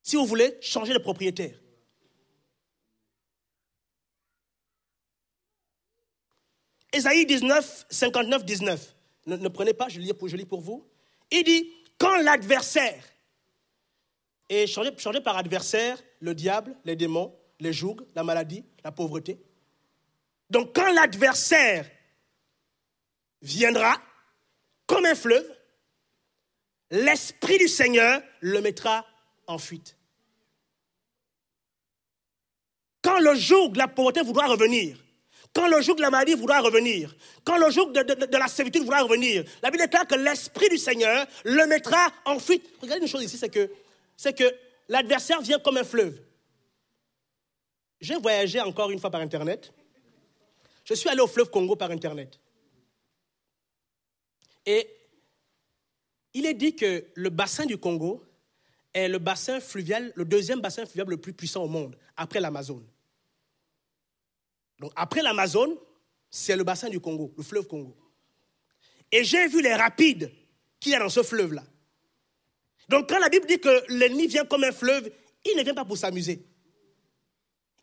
Si vous voulez changer de propriétaire, Esaïe 19, 59, 19. Ne, prenez pas, je lis, pour, pour vous. Il dit, quand l'adversaire, et changé par adversaire le diable, les démons, les jougs, la maladie, la pauvreté. Donc quand l'adversaire viendra comme un fleuve, l'Esprit du Seigneur le mettra en fuite. Quand le joug, la pauvreté voudra revenir, quand le jour de la maladie voudra revenir, quand le jour de, la servitude voudra revenir, la Bible déclare que l'Esprit du Seigneur le mettra en fuite. Regardez une chose ici, c'est que, c'est que l'adversaire vient comme un fleuve. J'ai voyagé encore une fois par Internet. Je suis allé au fleuve Congo par Internet. Et il est dit que le bassin du Congo est le bassin fluvial, le deuxième bassin fluvial le plus puissant au monde, après l'Amazone. Donc après l'Amazone, c'est le bassin du Congo, le fleuve Congo. Et j'ai vu les rapides qu'il y a dans ce fleuve-là. Donc quand la Bible dit que l'ennemi vient comme un fleuve, il ne vient pas pour s'amuser.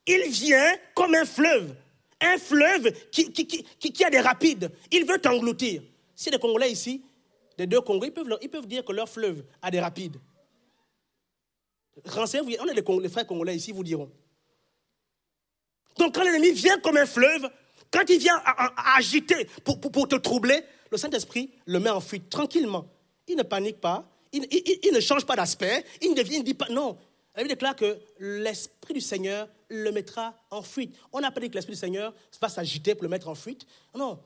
Il vient comme un fleuve. Un fleuve qui, qui, qui, qui a des rapides. Il veut t'engloutir. Si les Congolais ici, les deux Congolais, ils peuvent, ils peuvent dire que leur fleuve a des rapides. Renseignez-vous, on est des frères congolais ici, vous diront. Donc quand l'ennemi vient comme un fleuve, quand il vient à, agiter pour, pour, te troubler, le Saint-Esprit le met en fuite tranquillement. Il ne panique pas, il, ne change pas d'aspect, il ne devient, dit pas non. La Bible déclare que l'Esprit du Seigneur le mettra en fuite. On n'a pas dit que l'Esprit du Seigneur va s'agiter pour le mettre en fuite. Non,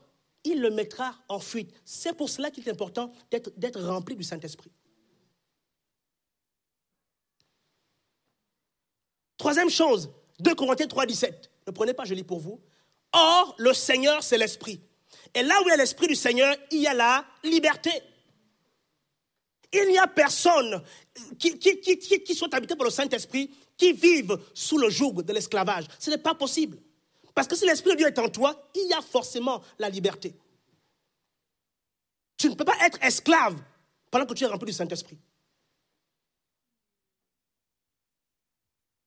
il le mettra en fuite. C'est pour cela qu'il est important d'être rempli du Saint-Esprit. Troisième chose, 2 Corinthiens 3, 17. Ne prenez pas, je lis pour vous. Or, le Seigneur, c'est l'Esprit. Et là où il y a l'Esprit du Seigneur, il y a la liberté. Il n'y a personne qui, qui, qui, qui soit habité par le Saint-Esprit qui vive sous le joug de l'esclavage. Ce n'est pas possible. Parce que si l'Esprit de Dieu est en toi, il y a forcément la liberté. Tu ne peux pas être esclave pendant que tu es rempli du Saint-Esprit.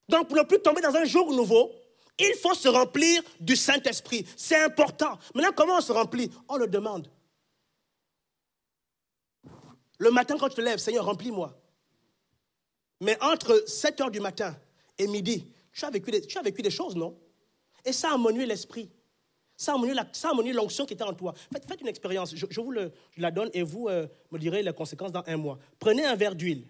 Donc, pour ne plus tomber dans un jour nouveau, il faut se remplir du Saint-Esprit. C'est important. Maintenant, comment on se remplit On le demande. Le matin, quand tu te lèves, Seigneur, remplis-moi. Mais entre 7 heures du matin et midi, tu as vécu des, tu as vécu des choses, non Et ça a l'esprit. Ça a menué l'onction qui était en toi. Faites, une expérience. Je, vous la donne et vous euh, me direz les conséquences dans un mois. Prenez un verre d'huile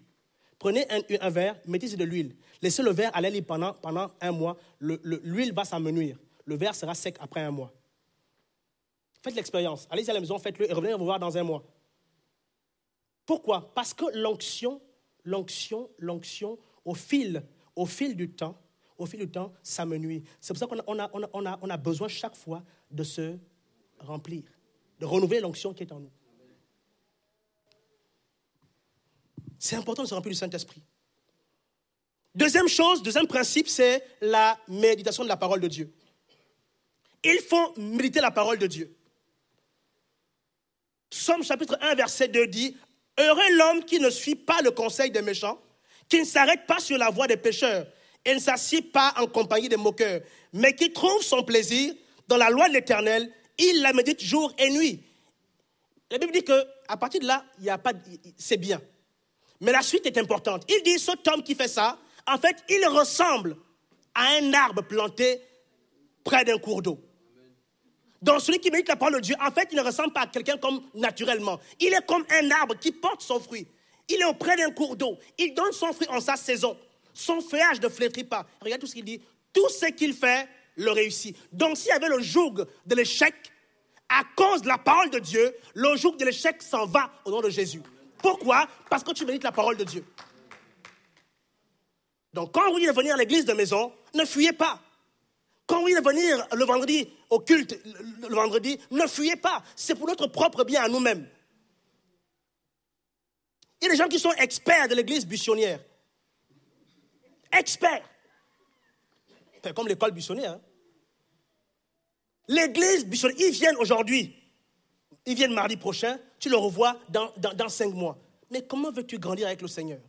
Prenez un, un verre, mettez y de l'huile. Laissez le verre aller libre pendant, pendant un mois. L'huile va s'amenuire. Le verre sera sec après un mois. Faites l'expérience. Allez-y à la maison, faites-le et revenez vous voir dans un mois. Pourquoi Parce que l'onction, l'onction, l'onction, au fil, au fil du temps, au fil du temps, s'amenuie. C'est pour ça qu'on a, on a, on a, on a besoin chaque fois de se remplir, de renouveler l'onction qui est en nous. C'est important de se remplir du Saint-Esprit. Deuxième chose, deuxième principe, c'est la méditation de la parole de Dieu. Il faut méditer la parole de Dieu. Somme chapitre 1, verset 2 dit Heureux l'homme qui ne suit pas le conseil des méchants, qui ne s'arrête pas sur la voie des pécheurs et ne s'assied pas en compagnie des moqueurs, mais qui trouve son plaisir dans la loi de l'Éternel, il la médite jour et nuit. La Bible dit que à partir de là, il y a pas, c'est bien. Mais la suite est importante. Il dit, ce homme qui fait ça, en fait, il ressemble à un arbre planté près d'un cours d'eau. Donc celui qui médite la parole de Dieu, en fait, il ne ressemble pas à quelqu'un comme naturellement. Il est comme un arbre qui porte son fruit. Il est auprès d'un cours d'eau. Il donne son fruit en sa saison. Son feuillage ne flétrit pas. Regarde tout ce qu'il dit. Tout ce qu'il fait le réussit. Donc s'il y avait le joug de l'échec, à cause de la parole de Dieu, le joug de l'échec s'en va au nom de Jésus. Pourquoi Parce que tu médites la parole de Dieu. Donc quand vous voulez venir à l'église de maison, ne fuyez pas. Quand vous voulez venir le vendredi au culte, le, vendredi, ne fuyez pas. C'est pour notre propre bien à nous-mêmes. Il y a des gens qui sont experts de l'église buissonnière. Experts. comme l'école buissonnière. Hein. L'église buissonnière, ils viennent aujourd'hui. Ils viennent mardi prochain tu le revois dans, cinq mois. Mais comment veux-tu grandir avec le Seigneur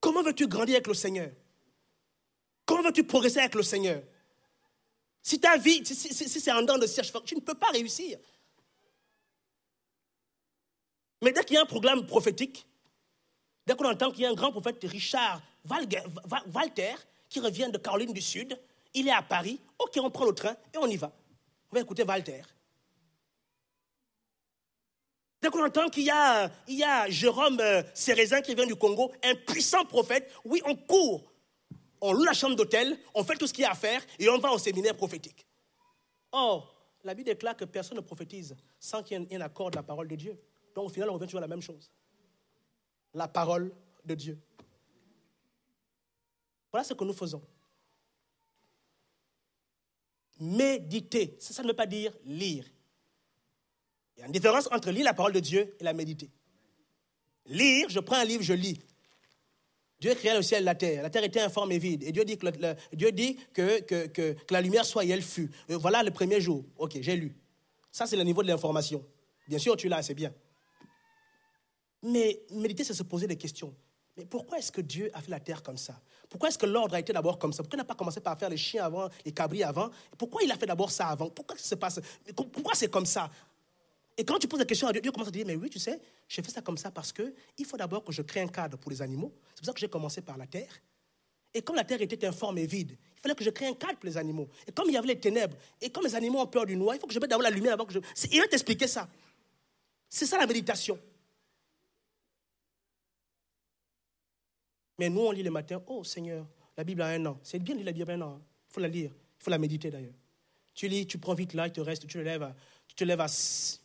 Comment veux-tu grandir avec le Seigneur Comment veux-tu progresser avec le Seigneur Si ta vie, si, c'est en dents de siège, tu ne peux pas réussir. Mais dès qu'il y a un programme prophétique, dès qu'on entend qu'il y a un grand prophète, Richard Walter, qui revient de Caroline du Sud, il est à Paris, ok, on prend le train et on y va. On va écouter Walter. Dès qu'on entend qu'il y a, il y a Jérôme euh, Sérésin qui vient du Congo, un puissant prophète, oui, on court. On loue la chambre d'hôtel, on fait tout ce qu'il y a à faire et on va au séminaire prophétique. Or, la Bible déclare que personne ne prophétise sans qu'il y ait un accord de la parole de Dieu. Donc au final, on revient toujours à la même chose. La parole de Dieu. Voilà ce que nous faisons. Méditer, ça ne veut pas dire lire. Il y a une différence entre lire la parole de Dieu et la méditer. Lire, je prends un livre, je lis. Dieu créa le ciel et la terre. La terre était informe et vide. Et Dieu dit que, Dieu dit que, que, que, la lumière soit et elle fut. Euh, voilà le premier jour. OK, j'ai lu. Ça, c'est le niveau de l'information. Bien sûr, tu l'as, c'est bien. Mais méditer, c'est se poser des questions. Mais pourquoi est-ce que Dieu a fait la terre comme ça Pourquoi est-ce que l'ordre a été d'abord comme ça Pourquoi il n'a pas commencé par faire les chiens avant, les cabris avant Pourquoi il a fait d'abord ça avant Pourquoi se passe Pourquoi c'est comme ça et quand tu poses la question à Dieu, Dieu commence à te dire, mais oui, tu sais, je fais ça comme ça parce que il faut d'abord que je crée un cadre pour les animaux. C'est pour ça que j'ai commencé par la terre. Et comme la terre était informe et vide, il fallait que je crée un cadre pour les animaux. Et comme il y avait les ténèbres, et comme les animaux ont peur du noir, il faut que je mette d'abord la lumière avant que je... Il va t'expliquer ça. C'est ça la méditation. Mais nous, on lit le matin, oh Seigneur, la Bible a un an. C'est bien de lire la Bible un an. Hein. Il faut la lire. Il faut la méditer d'ailleurs. Tu lis, tu prends vite là, il te tu le lèves tu te lèves à.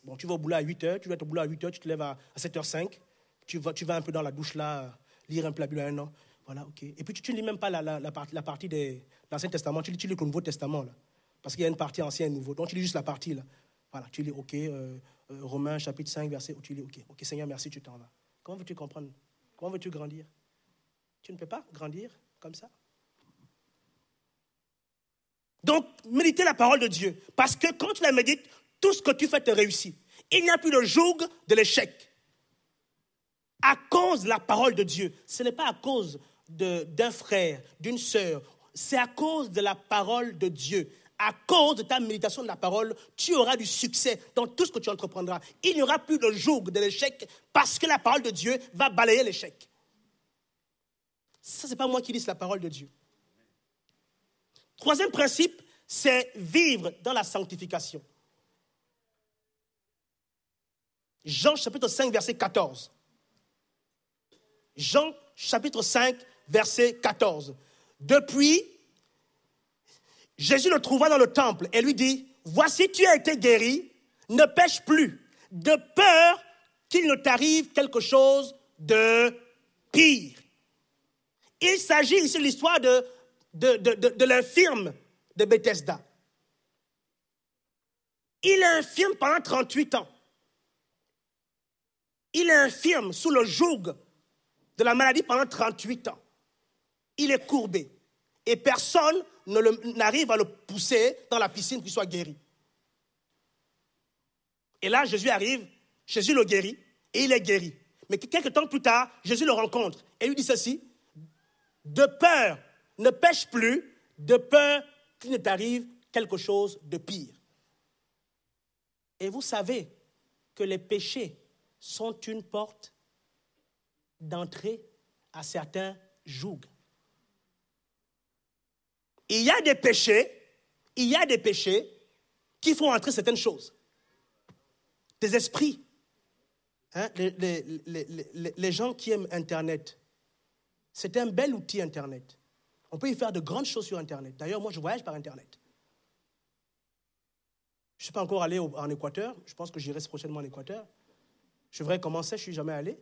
Bon, tu vas au boulot à 8 h, tu vas être au boulot à 8 h, tu te lèves à, 7 h 5 tu vas, tu vas un peu dans la douche là, lire un peu la Bible un an. Voilà, ok. Et puis tu ne lis même pas la, la, la, partie de l'Ancien Testament, tu lis, tu le Nouveau Testament là. Parce qu'il y a une partie ancienne et nouveau. Donc tu lis juste la partie là. Voilà, tu lis, ok, euh, euh, Romains chapitre 5, verset, où tu lis, ok, ok, Seigneur, merci, tu t'en vas. Comment veux-tu comprendre Comment veux-tu grandir Tu ne peux pas grandir comme ça. Donc, méditer la parole de Dieu. Parce que quand tu la médites, tout ce que tu fais te réussit. Il n'y a plus le joug de l'échec. À cause de la parole de Dieu. Ce n'est pas à cause d'un frère, d'une sœur. C'est à cause de la parole de Dieu. À cause de ta méditation de la parole, tu auras du succès dans tout ce que tu entreprendras. Il n'y aura plus le joug de l'échec parce que la parole de Dieu va balayer l'échec. Ça, ce n'est pas moi qui dis la parole de Dieu. Troisième principe, c'est vivre dans la sanctification. Jean chapitre 5, verset 14. Jean chapitre 5, verset 14. Depuis, Jésus le trouva dans le temple et lui dit, Voici tu as été guéri, ne pêche plus, de peur qu'il ne t'arrive quelque chose de pire. Il s'agit ici de l'histoire de, de, l'infirme de Bethesda. Il est infirme pendant 38 ans. Il est infirme sous le joug de la maladie pendant 38 ans. Il est courbé. Et personne n'arrive à le pousser dans la piscine qu'il soit guéri. Et là, Jésus arrive, Jésus le guérit, et il est guéri. Mais quelques temps plus tard, Jésus le rencontre et lui dit ceci, de peur, ne pêche plus, de peur qu'il ne t'arrive quelque chose de pire. Et vous savez que les péchés sont une porte d'entrée à certains jougs. Il y a des péchés, il y a des péchés qui font entrer certaines choses. Des esprits. Hein, les, les, gens qui aiment Internet, c'est un bel outil Internet. On peut y faire de grandes choses sur Internet. D'ailleurs, moi, je voyage par Internet. Je ne suis pas encore allé en Équateur. Je pense que j'irai prochainement en Équateur. Je devrais commencer, je ne suis jamais allé,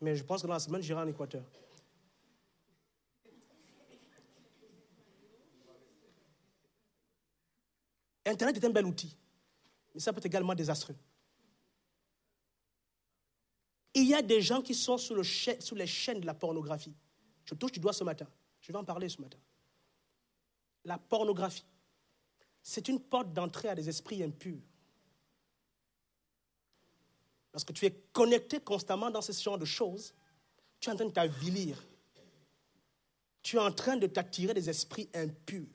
mais je pense que dans la semaine, j'irai en Équateur. Internet est un bel outil, mais ça peut être également désastreux. Il y a des gens qui sont sous, sous les chaînes de la pornographie. Je touche du doigt ce matin. Je vais en parler ce matin. La pornographie, c'est une porte d'entrée à des esprits impurs que tu es connecté constamment dans ce genre de choses, tu es en train de t'avilir. Tu es en train de t'attirer des esprits impurs.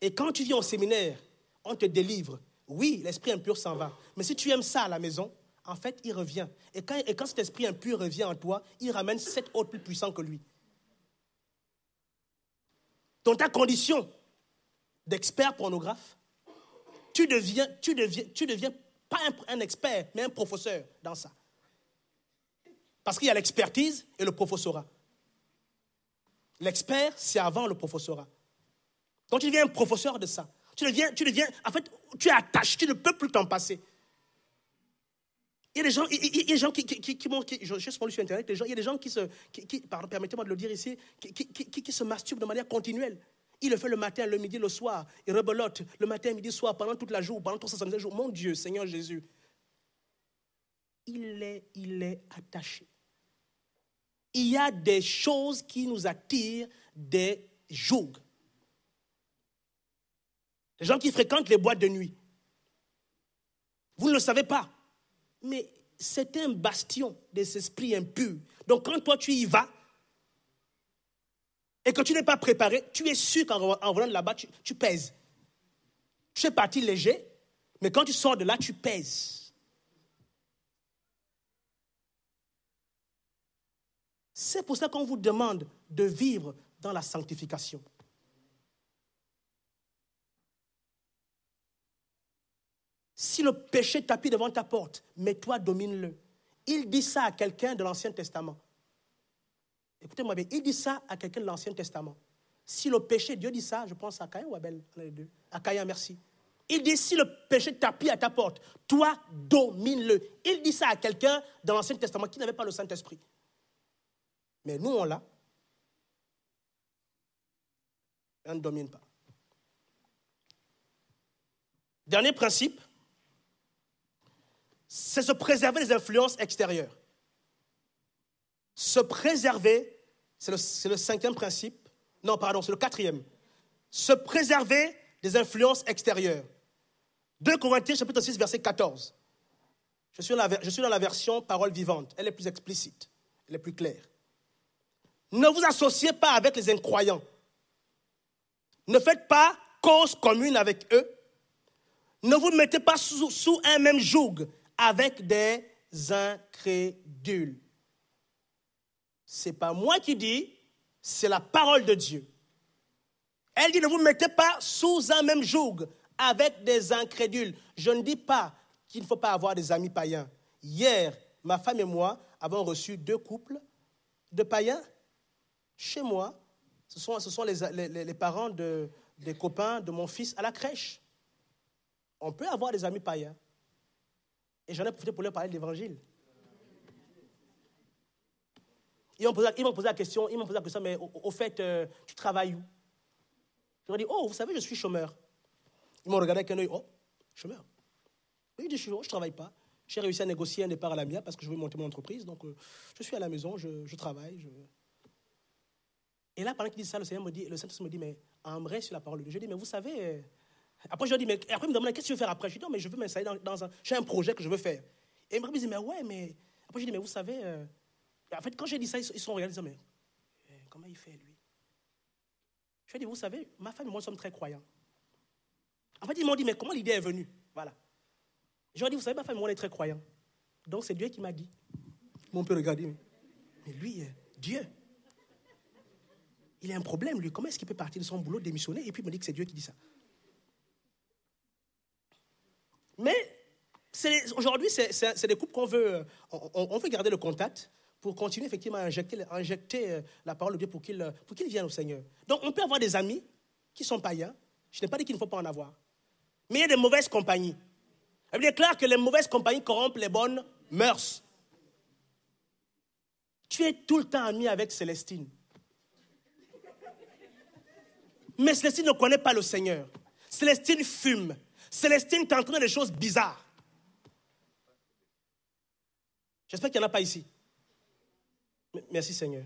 Et quand tu viens au séminaire, on te délivre. Oui, l'esprit impur s'en va. Mais si tu aimes ça à la maison, en fait, il revient. Et quand, cet esprit impur revient en toi, il ramène sept autres plus puissants que lui. Dans ta condition d'expert pornographe, tu deviens, tu, deviens, tu deviens pas un, expert, mais un professeur dans ça. Parce qu'il y a l'expertise et le professorat. L'expert, c'est avant le professorat. Quand tu deviens un professeur de ça, tu deviens, tu deviens, en fait, tu es attaché, tu ne peux plus t'en passer. Il y a des gens, il, y a des gens qui, qui, je, suis sur Internet, il y a des gens qui se, permettez-moi de le dire ici, qui, qui se masturbent de manière continuelle. Il le fait le matin, le midi, le soir. Il rebelote le matin, midi, soir, pendant toute la journée, pendant 365 jours. Mon Dieu, Seigneur Jésus. Il est, il est attaché. Il y a des choses qui nous attirent des jougs. Les gens qui fréquentent les boîtes de nuit. Vous ne le savez pas. Mais c'est un bastion des esprits impurs. Donc quand toi tu y vas, et que tu n'es pas préparé, tu es sûr qu'en venant de là-bas, tu, pèses. Tu es parti léger, mais quand tu sors de là, tu pèses. C'est pour ça qu'on vous demande de vivre dans la sanctification. Si le péché tapit devant ta porte, mais toi domine-le. Il dit ça à quelqu'un de l'Ancien Testament. Écoutez-moi bien, il dit ça à quelqu'un de l'Ancien Testament. Si le péché, Dieu dit ça, je pense à Caïn ou Abel, les deux. À Caïn, merci. Il dit si le péché tapis à ta porte, toi domine-le. Il dit ça à quelqu'un dans l'Ancien Testament qui n'avait pas le Saint-Esprit. Mais nous, on l'a. On ne domine pas. Dernier principe, c'est se préserver des influences extérieures. Se préserver, c'est le, cinquième principe. Non, pardon, c'est le quatrième. Se préserver des influences extérieures. 2 Corinthiens chapitre 6, verset 14. Je suis, dans la, version parole vivante. Elle est plus explicite, elle est plus claire. Ne vous associez pas avec les incroyants. Ne faites pas cause commune avec eux. Ne vous mettez pas sous un même joug avec des incrédules. C'est pas moi qui dis, c'est la parole de Dieu. Elle dit, ne vous mettez pas sous un même joug avec des incrédules. Je ne dis pas qu'il ne faut pas avoir des amis païens. Hier, ma femme et moi avons reçu deux couples de païens chez moi. Ce sont, ce sont les, les, parents de, des copains de mon fils à la crèche. On peut avoir des amis païens. Et j'en ai profité pour leur parler de l'évangile. Ils m'ont posé, la question, ils m'ont posé la question, mais au, fait, euh, tu travailles où Je leur ai dit, oh, vous savez, je suis chômeur. Ils m'ont regardé avec un œil, oh, chômeur. Oui, je suis, oh, je travaille pas. J'ai réussi à négocier un départ à la mienne parce que je veux monter mon entreprise, donc euh, je suis à la maison, je, travaille. Et là, pendant qu'ils disent ça, le Seigneur me dit, le Saint-Esprit me dit, mais en vrai, sur la parole de Dieu. Je dis, mais vous savez. Euh, après, je leur dis, mais après, ils me demandent, qu'est-ce que tu veux faire après Je dis, non, mais je veux m'installer dans, un. J'ai un projet que je veux faire. Et il me dit, mais ouais, mais. Après, je dis, mais vous savez. En fait, quand j'ai dit ça, ils sont regardés, ils mais eh, comment il fait lui Je lui ai dit, vous savez, ma femme et moi sommes très croyants. En fait, ils m'ont dit, mais comment l'idée est venue Voilà. Je leur ai dit, vous savez, ma femme et moi, on est très croyants. Donc c'est Dieu qui m'a dit. on peut regarder, mais, lui, eh, Dieu. Il a un problème, lui. Comment est-ce qu'il peut partir de son boulot, démissionner, et puis me dire que c'est Dieu qui dit ça Mais aujourd'hui, c'est des couples qu'on veut, euh, on, veut garder le contact pour continuer effectivement à injecter, euh, la parole de Dieu euh, pour qu'il vienne au Seigneur. Donc on peut avoir des amis qui sont païens. Je n'ai pas dit qu'il ne faut pas en avoir. Mais il y a des mauvaises compagnies. Il est clair que les mauvaises compagnies corrompent les bonnes mœurs. Tu es tout le temps ami avec Célestine. Mais Célestine ne connaît pas le Seigneur. Célestine fume. Célestine t'entraîne des choses bizarres. J'espère qu'il n'y en a pas ici. Merci Seigneur.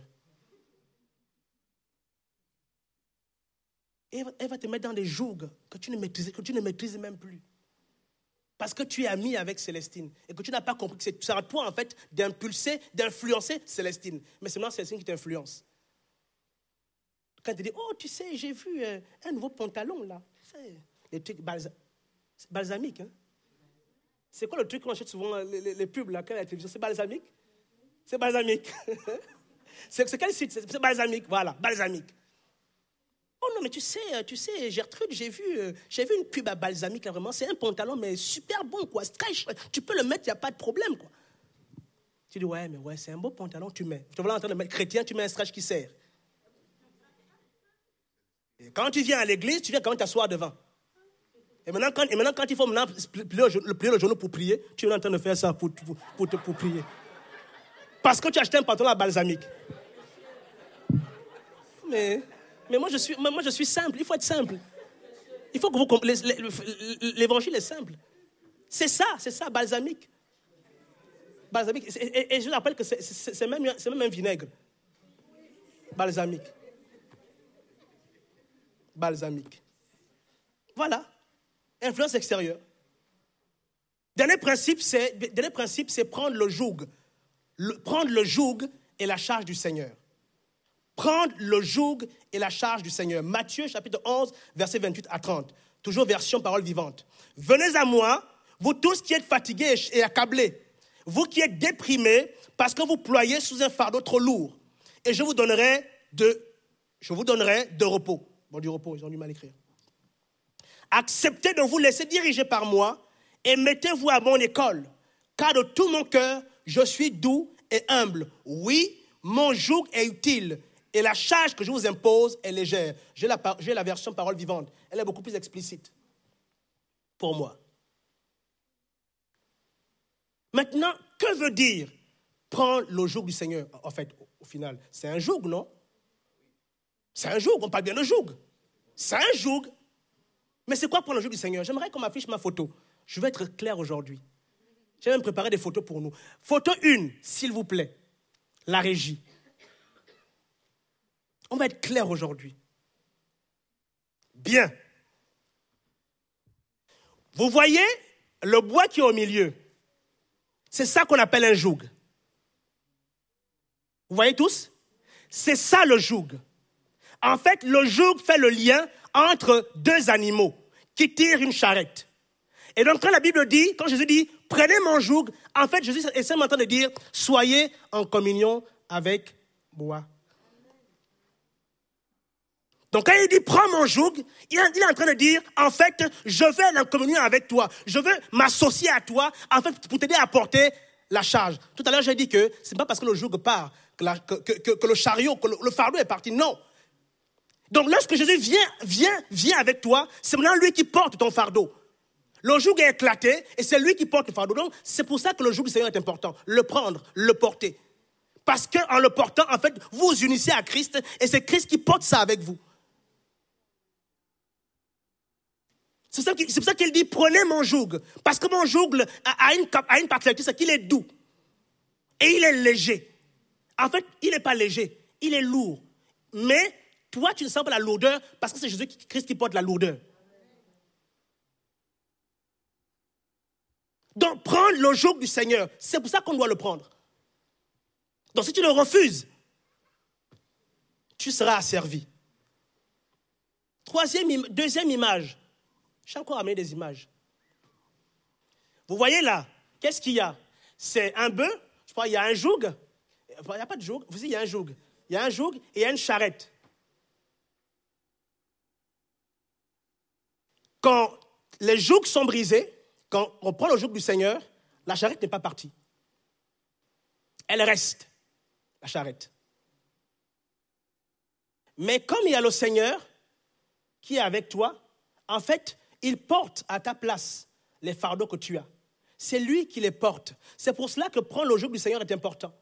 Et elle va te mettre dans des jougs que tu ne maîtrises, que tu ne maîtrises même plus. Parce que tu es ami avec Célestine et que tu n'as pas compris que c'est à toi, en fait, d'impulser, d'influencer Célestine. Mais c'est maintenant Célestine qui t'influence. Quand tu dis, oh, tu sais, j'ai vu euh, un nouveau pantalon là. Les trucs balsamiques. Hein. C'est quoi le truc qu'on achète souvent, euh, les, pubs là, quand la télévision C'est balsamique c'est balsamique. c'est quel site C'est balsamique, voilà, balsamique. Oh non, mais tu sais, euh, tu sais, Gertrude, j'ai vu, euh, j'ai vu une pub à balsamique, là, vraiment, c'est un pantalon, mais super bon, quoi, stretch. Tu peux le mettre, il n'y a pas de problème, quoi. Tu dis, ouais, mais ouais, c'est un beau pantalon, tu mets. Tu vois, en train de mettre chrétien, tu mets un stretch qui sert. Et quand tu viens à l'église, tu viens quand tu t'asseoir devant. Et maintenant, quand, et maintenant, quand il faut maintenant plier le genou pour prier, tu es en train de faire ça pour, pour, te pour prier parce que tu as acheté un pantalon à balsamique. Mais, moi, je suis, moi, je suis simple. Il faut être simple. Il faut que vous L'évangile est simple. C'est ça, c'est ça, balsamique. Balsamique. Et, je rappelle que c'est même, même un vinaigre. Balsamique. Balsamique. Voilà. Influence extérieure. Dernier principe, c'est prendre le joug prendre le joug et la charge du Seigneur. Prendre le joug et la charge du Seigneur. Matthieu chapitre 11, versets 28 à 30. Toujours version parole vivante. Venez à moi, vous tous qui êtes fatigués et accablés, vous qui êtes déprimés parce que vous ployez sous un fardeau trop lourd, et je vous donnerai de, je vous donnerai de repos. Bon, du repos, ils ont du mal à écrire. Acceptez de vous laisser diriger par moi et mettez-vous à mon école, car de tout mon cœur, je suis doux et humble. Oui, mon joug est utile et la charge que je vous impose est légère. J'ai la, version parole vivante. Elle est beaucoup plus explicite pour moi. Maintenant, que veut dire prendre le joug du Seigneur En fait, au final, c'est un joug, non C'est un joug, on parle bien de joug. C'est un joug. Mais c'est quoi prendre le joug du Seigneur J'aimerais qu'on m'affiche ma photo. Je veux être clair aujourd'hui. J'ai même préparé des photos pour nous. Photo 1, s'il vous plaît. La régie. On va être clair aujourd'hui. Bien. Vous voyez le bois qui est au milieu. C'est ça qu'on appelle un joug. Vous voyez tous C'est ça le joug. En fait, le joug fait le lien entre deux animaux qui tirent une charrette. Et donc quand la Bible dit, quand Jésus dit, prenez mon joug. En fait, Jésus est en train de dire, soyez en communion avec moi. Donc quand il dit prends mon joug, il est en train de dire, en fait, je vais en communion avec toi. Je veux m'associer à toi, en fait, pour t'aider à porter la charge. Tout à l'heure, j'ai dit que ce n'est pas parce que le joug part que, le chariot, que le, fardeau est parti. Non. Donc lorsque Jésus vient, vient, vient avec toi, c'est maintenant lui qui porte ton fardeau. Le joug est éclaté et c'est lui qui porte le fardeau. Donc, c'est pour ça que le joug du Seigneur est important. Le prendre, le porter. Parce qu'en le portant, en fait, vous vous unissez à Christ et c'est Christ qui porte ça avec vous. C'est pour ça qu'il dit prenez mon joug. Parce que mon joug a, une, a une particularité, c'est qu'il est doux. Et il est léger. En fait, il n'est pas léger, il est lourd. Mais toi, tu ne sens pas la lourdeur parce que c'est Jésus-Christ qui porte la lourdeur. Donc prendre le joug du Seigneur, c'est pour ça qu'on doit le prendre. Donc si tu le refuses, tu seras asservi. Troisième, deuxième image. J'ai encore amené des images. Vous voyez là, qu'est-ce qu'il y a C'est un bœuf, je crois, il y a un joug. Il n'y a pas de joug, vous dites, il y a un joug. Il y a un joug et il y a une charrette. Quand les jougs sont brisés, quand on prend le joug du Seigneur, la charrette n'est pas partie. Elle reste, la charrette. Mais comme il y a le Seigneur qui est avec toi, en fait, il porte à ta place les fardeaux que tu as. C'est lui qui les porte. C'est pour cela que prendre le joug du Seigneur est important.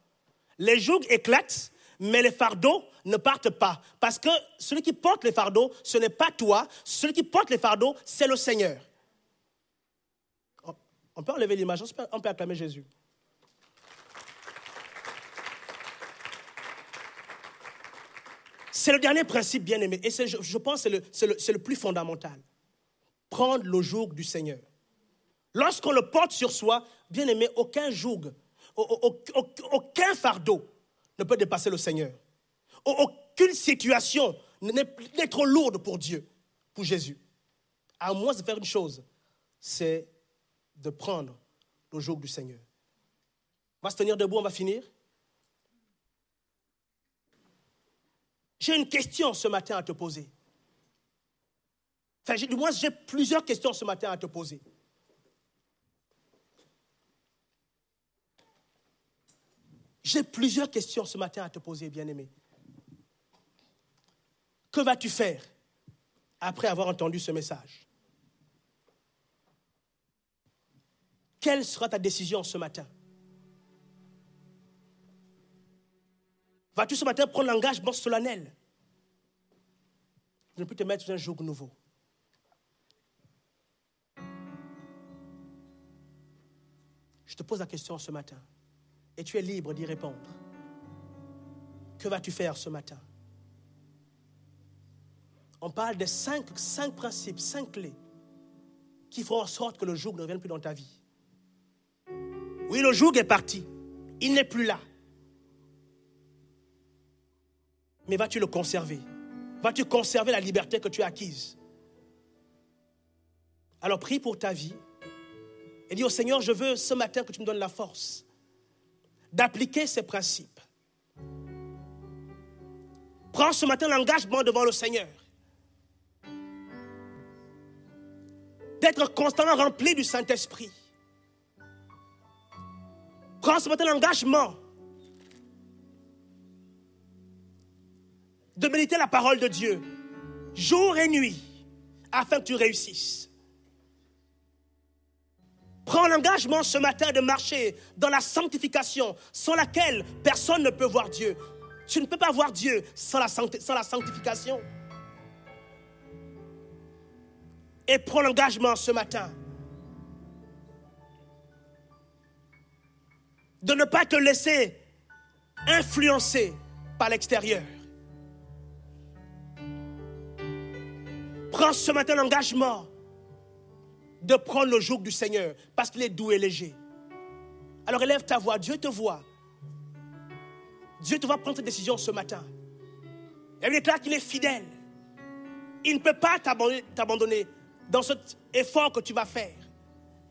Les jougs éclatent, mais les fardeaux ne partent pas. Parce que celui qui porte les fardeaux, ce n'est pas toi. Celui qui porte les fardeaux, c'est le Seigneur. On peut enlever l'image, on peut acclamer Jésus. C'est le dernier principe, bien aimé, et je, je, pense que c'est le, le plus fondamental. Prendre le joug du Seigneur. Lorsqu'on le porte sur soi, bien aimé, aucun joug, aucun fardeau ne peut dépasser le Seigneur. Aucune situation n'est trop lourde pour Dieu, pour Jésus. À moins de faire une chose, c'est de prendre le joug du Seigneur. On va se tenir debout, on va finir. J'ai une question ce matin à te poser. Enfin, du moins, j'ai plusieurs questions ce matin à te poser. J'ai plusieurs questions ce matin à te poser, bien-aimé. Que vas-tu faire après avoir entendu ce message Quelle sera ta décision ce matin Vas-tu ce matin prendre l'engagement solennel Je ne plus te mettre sous un jour nouveau Je te pose la question ce matin et tu es libre d'y répondre. Que vas-tu faire ce matin On parle des cinq, cinq principes, cinq clés qui feront en sorte que le joug ne revienne plus dans ta vie. Oui, le joug est parti. Il n'est plus là. Mais vas-tu le conserver Vas-tu conserver la liberté que tu as acquise Alors prie pour ta vie et dis au Seigneur, je veux ce matin que tu me donnes la force d'appliquer ces principes. Prends ce matin l'engagement devant le Seigneur d'être constamment rempli du Saint-Esprit prends ce matin l'engagement de méditer la parole de Dieu jour et nuit afin que tu réussisses. Prends l'engagement ce matin de marcher dans la sanctification sans laquelle personne ne peut voir Dieu. Tu ne peux pas voir Dieu sans la, sanctification. Et prends l'engagement ce matin de ne pas te laisser influencer par l'extérieur. Prends ce matin l'engagement de prendre le joug du Seigneur parce qu'il est doux et léger. Alors élève ta voix, Dieu te voit. Dieu te voit prendre cette décision ce matin. Et il déclare qu'il est fidèle. Il ne peut pas t'abandonner dans cet effort que tu vas faire.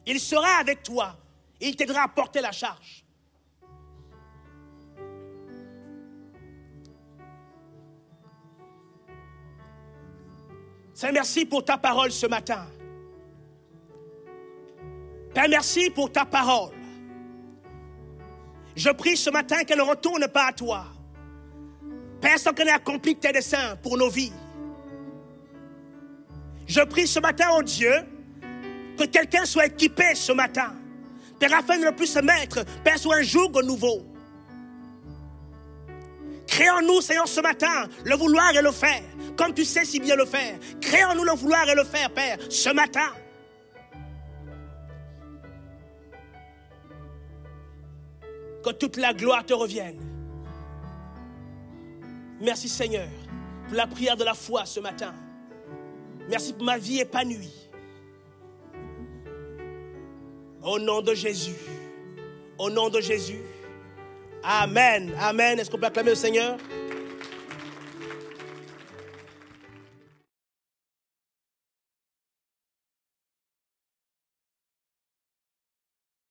Il sera avec toi. Il t'aidera à porter la charge. merci pour ta parole ce matin. Père, merci pour ta parole. Je prie ce matin qu'elle ne retourne pas à toi. Père, sans qu'elle ait accompli tes desseins pour nos vies. Je prie ce matin, oh Dieu, que quelqu'un soit équipé ce matin. Père, afin de ne plus se mettre, Père, soit un jour nouveau créons nous, Seigneur, ce matin, le vouloir et le faire, comme tu sais si bien le faire. créons nous le vouloir et le faire, Père, ce matin. Que toute la gloire te revienne. Merci Seigneur pour la prière de la foi ce matin. Merci pour ma vie épanouie. Au nom de Jésus. Au nom de Jésus. Amen. Amen. Est-ce qu'on peut acclamer le Seigneur?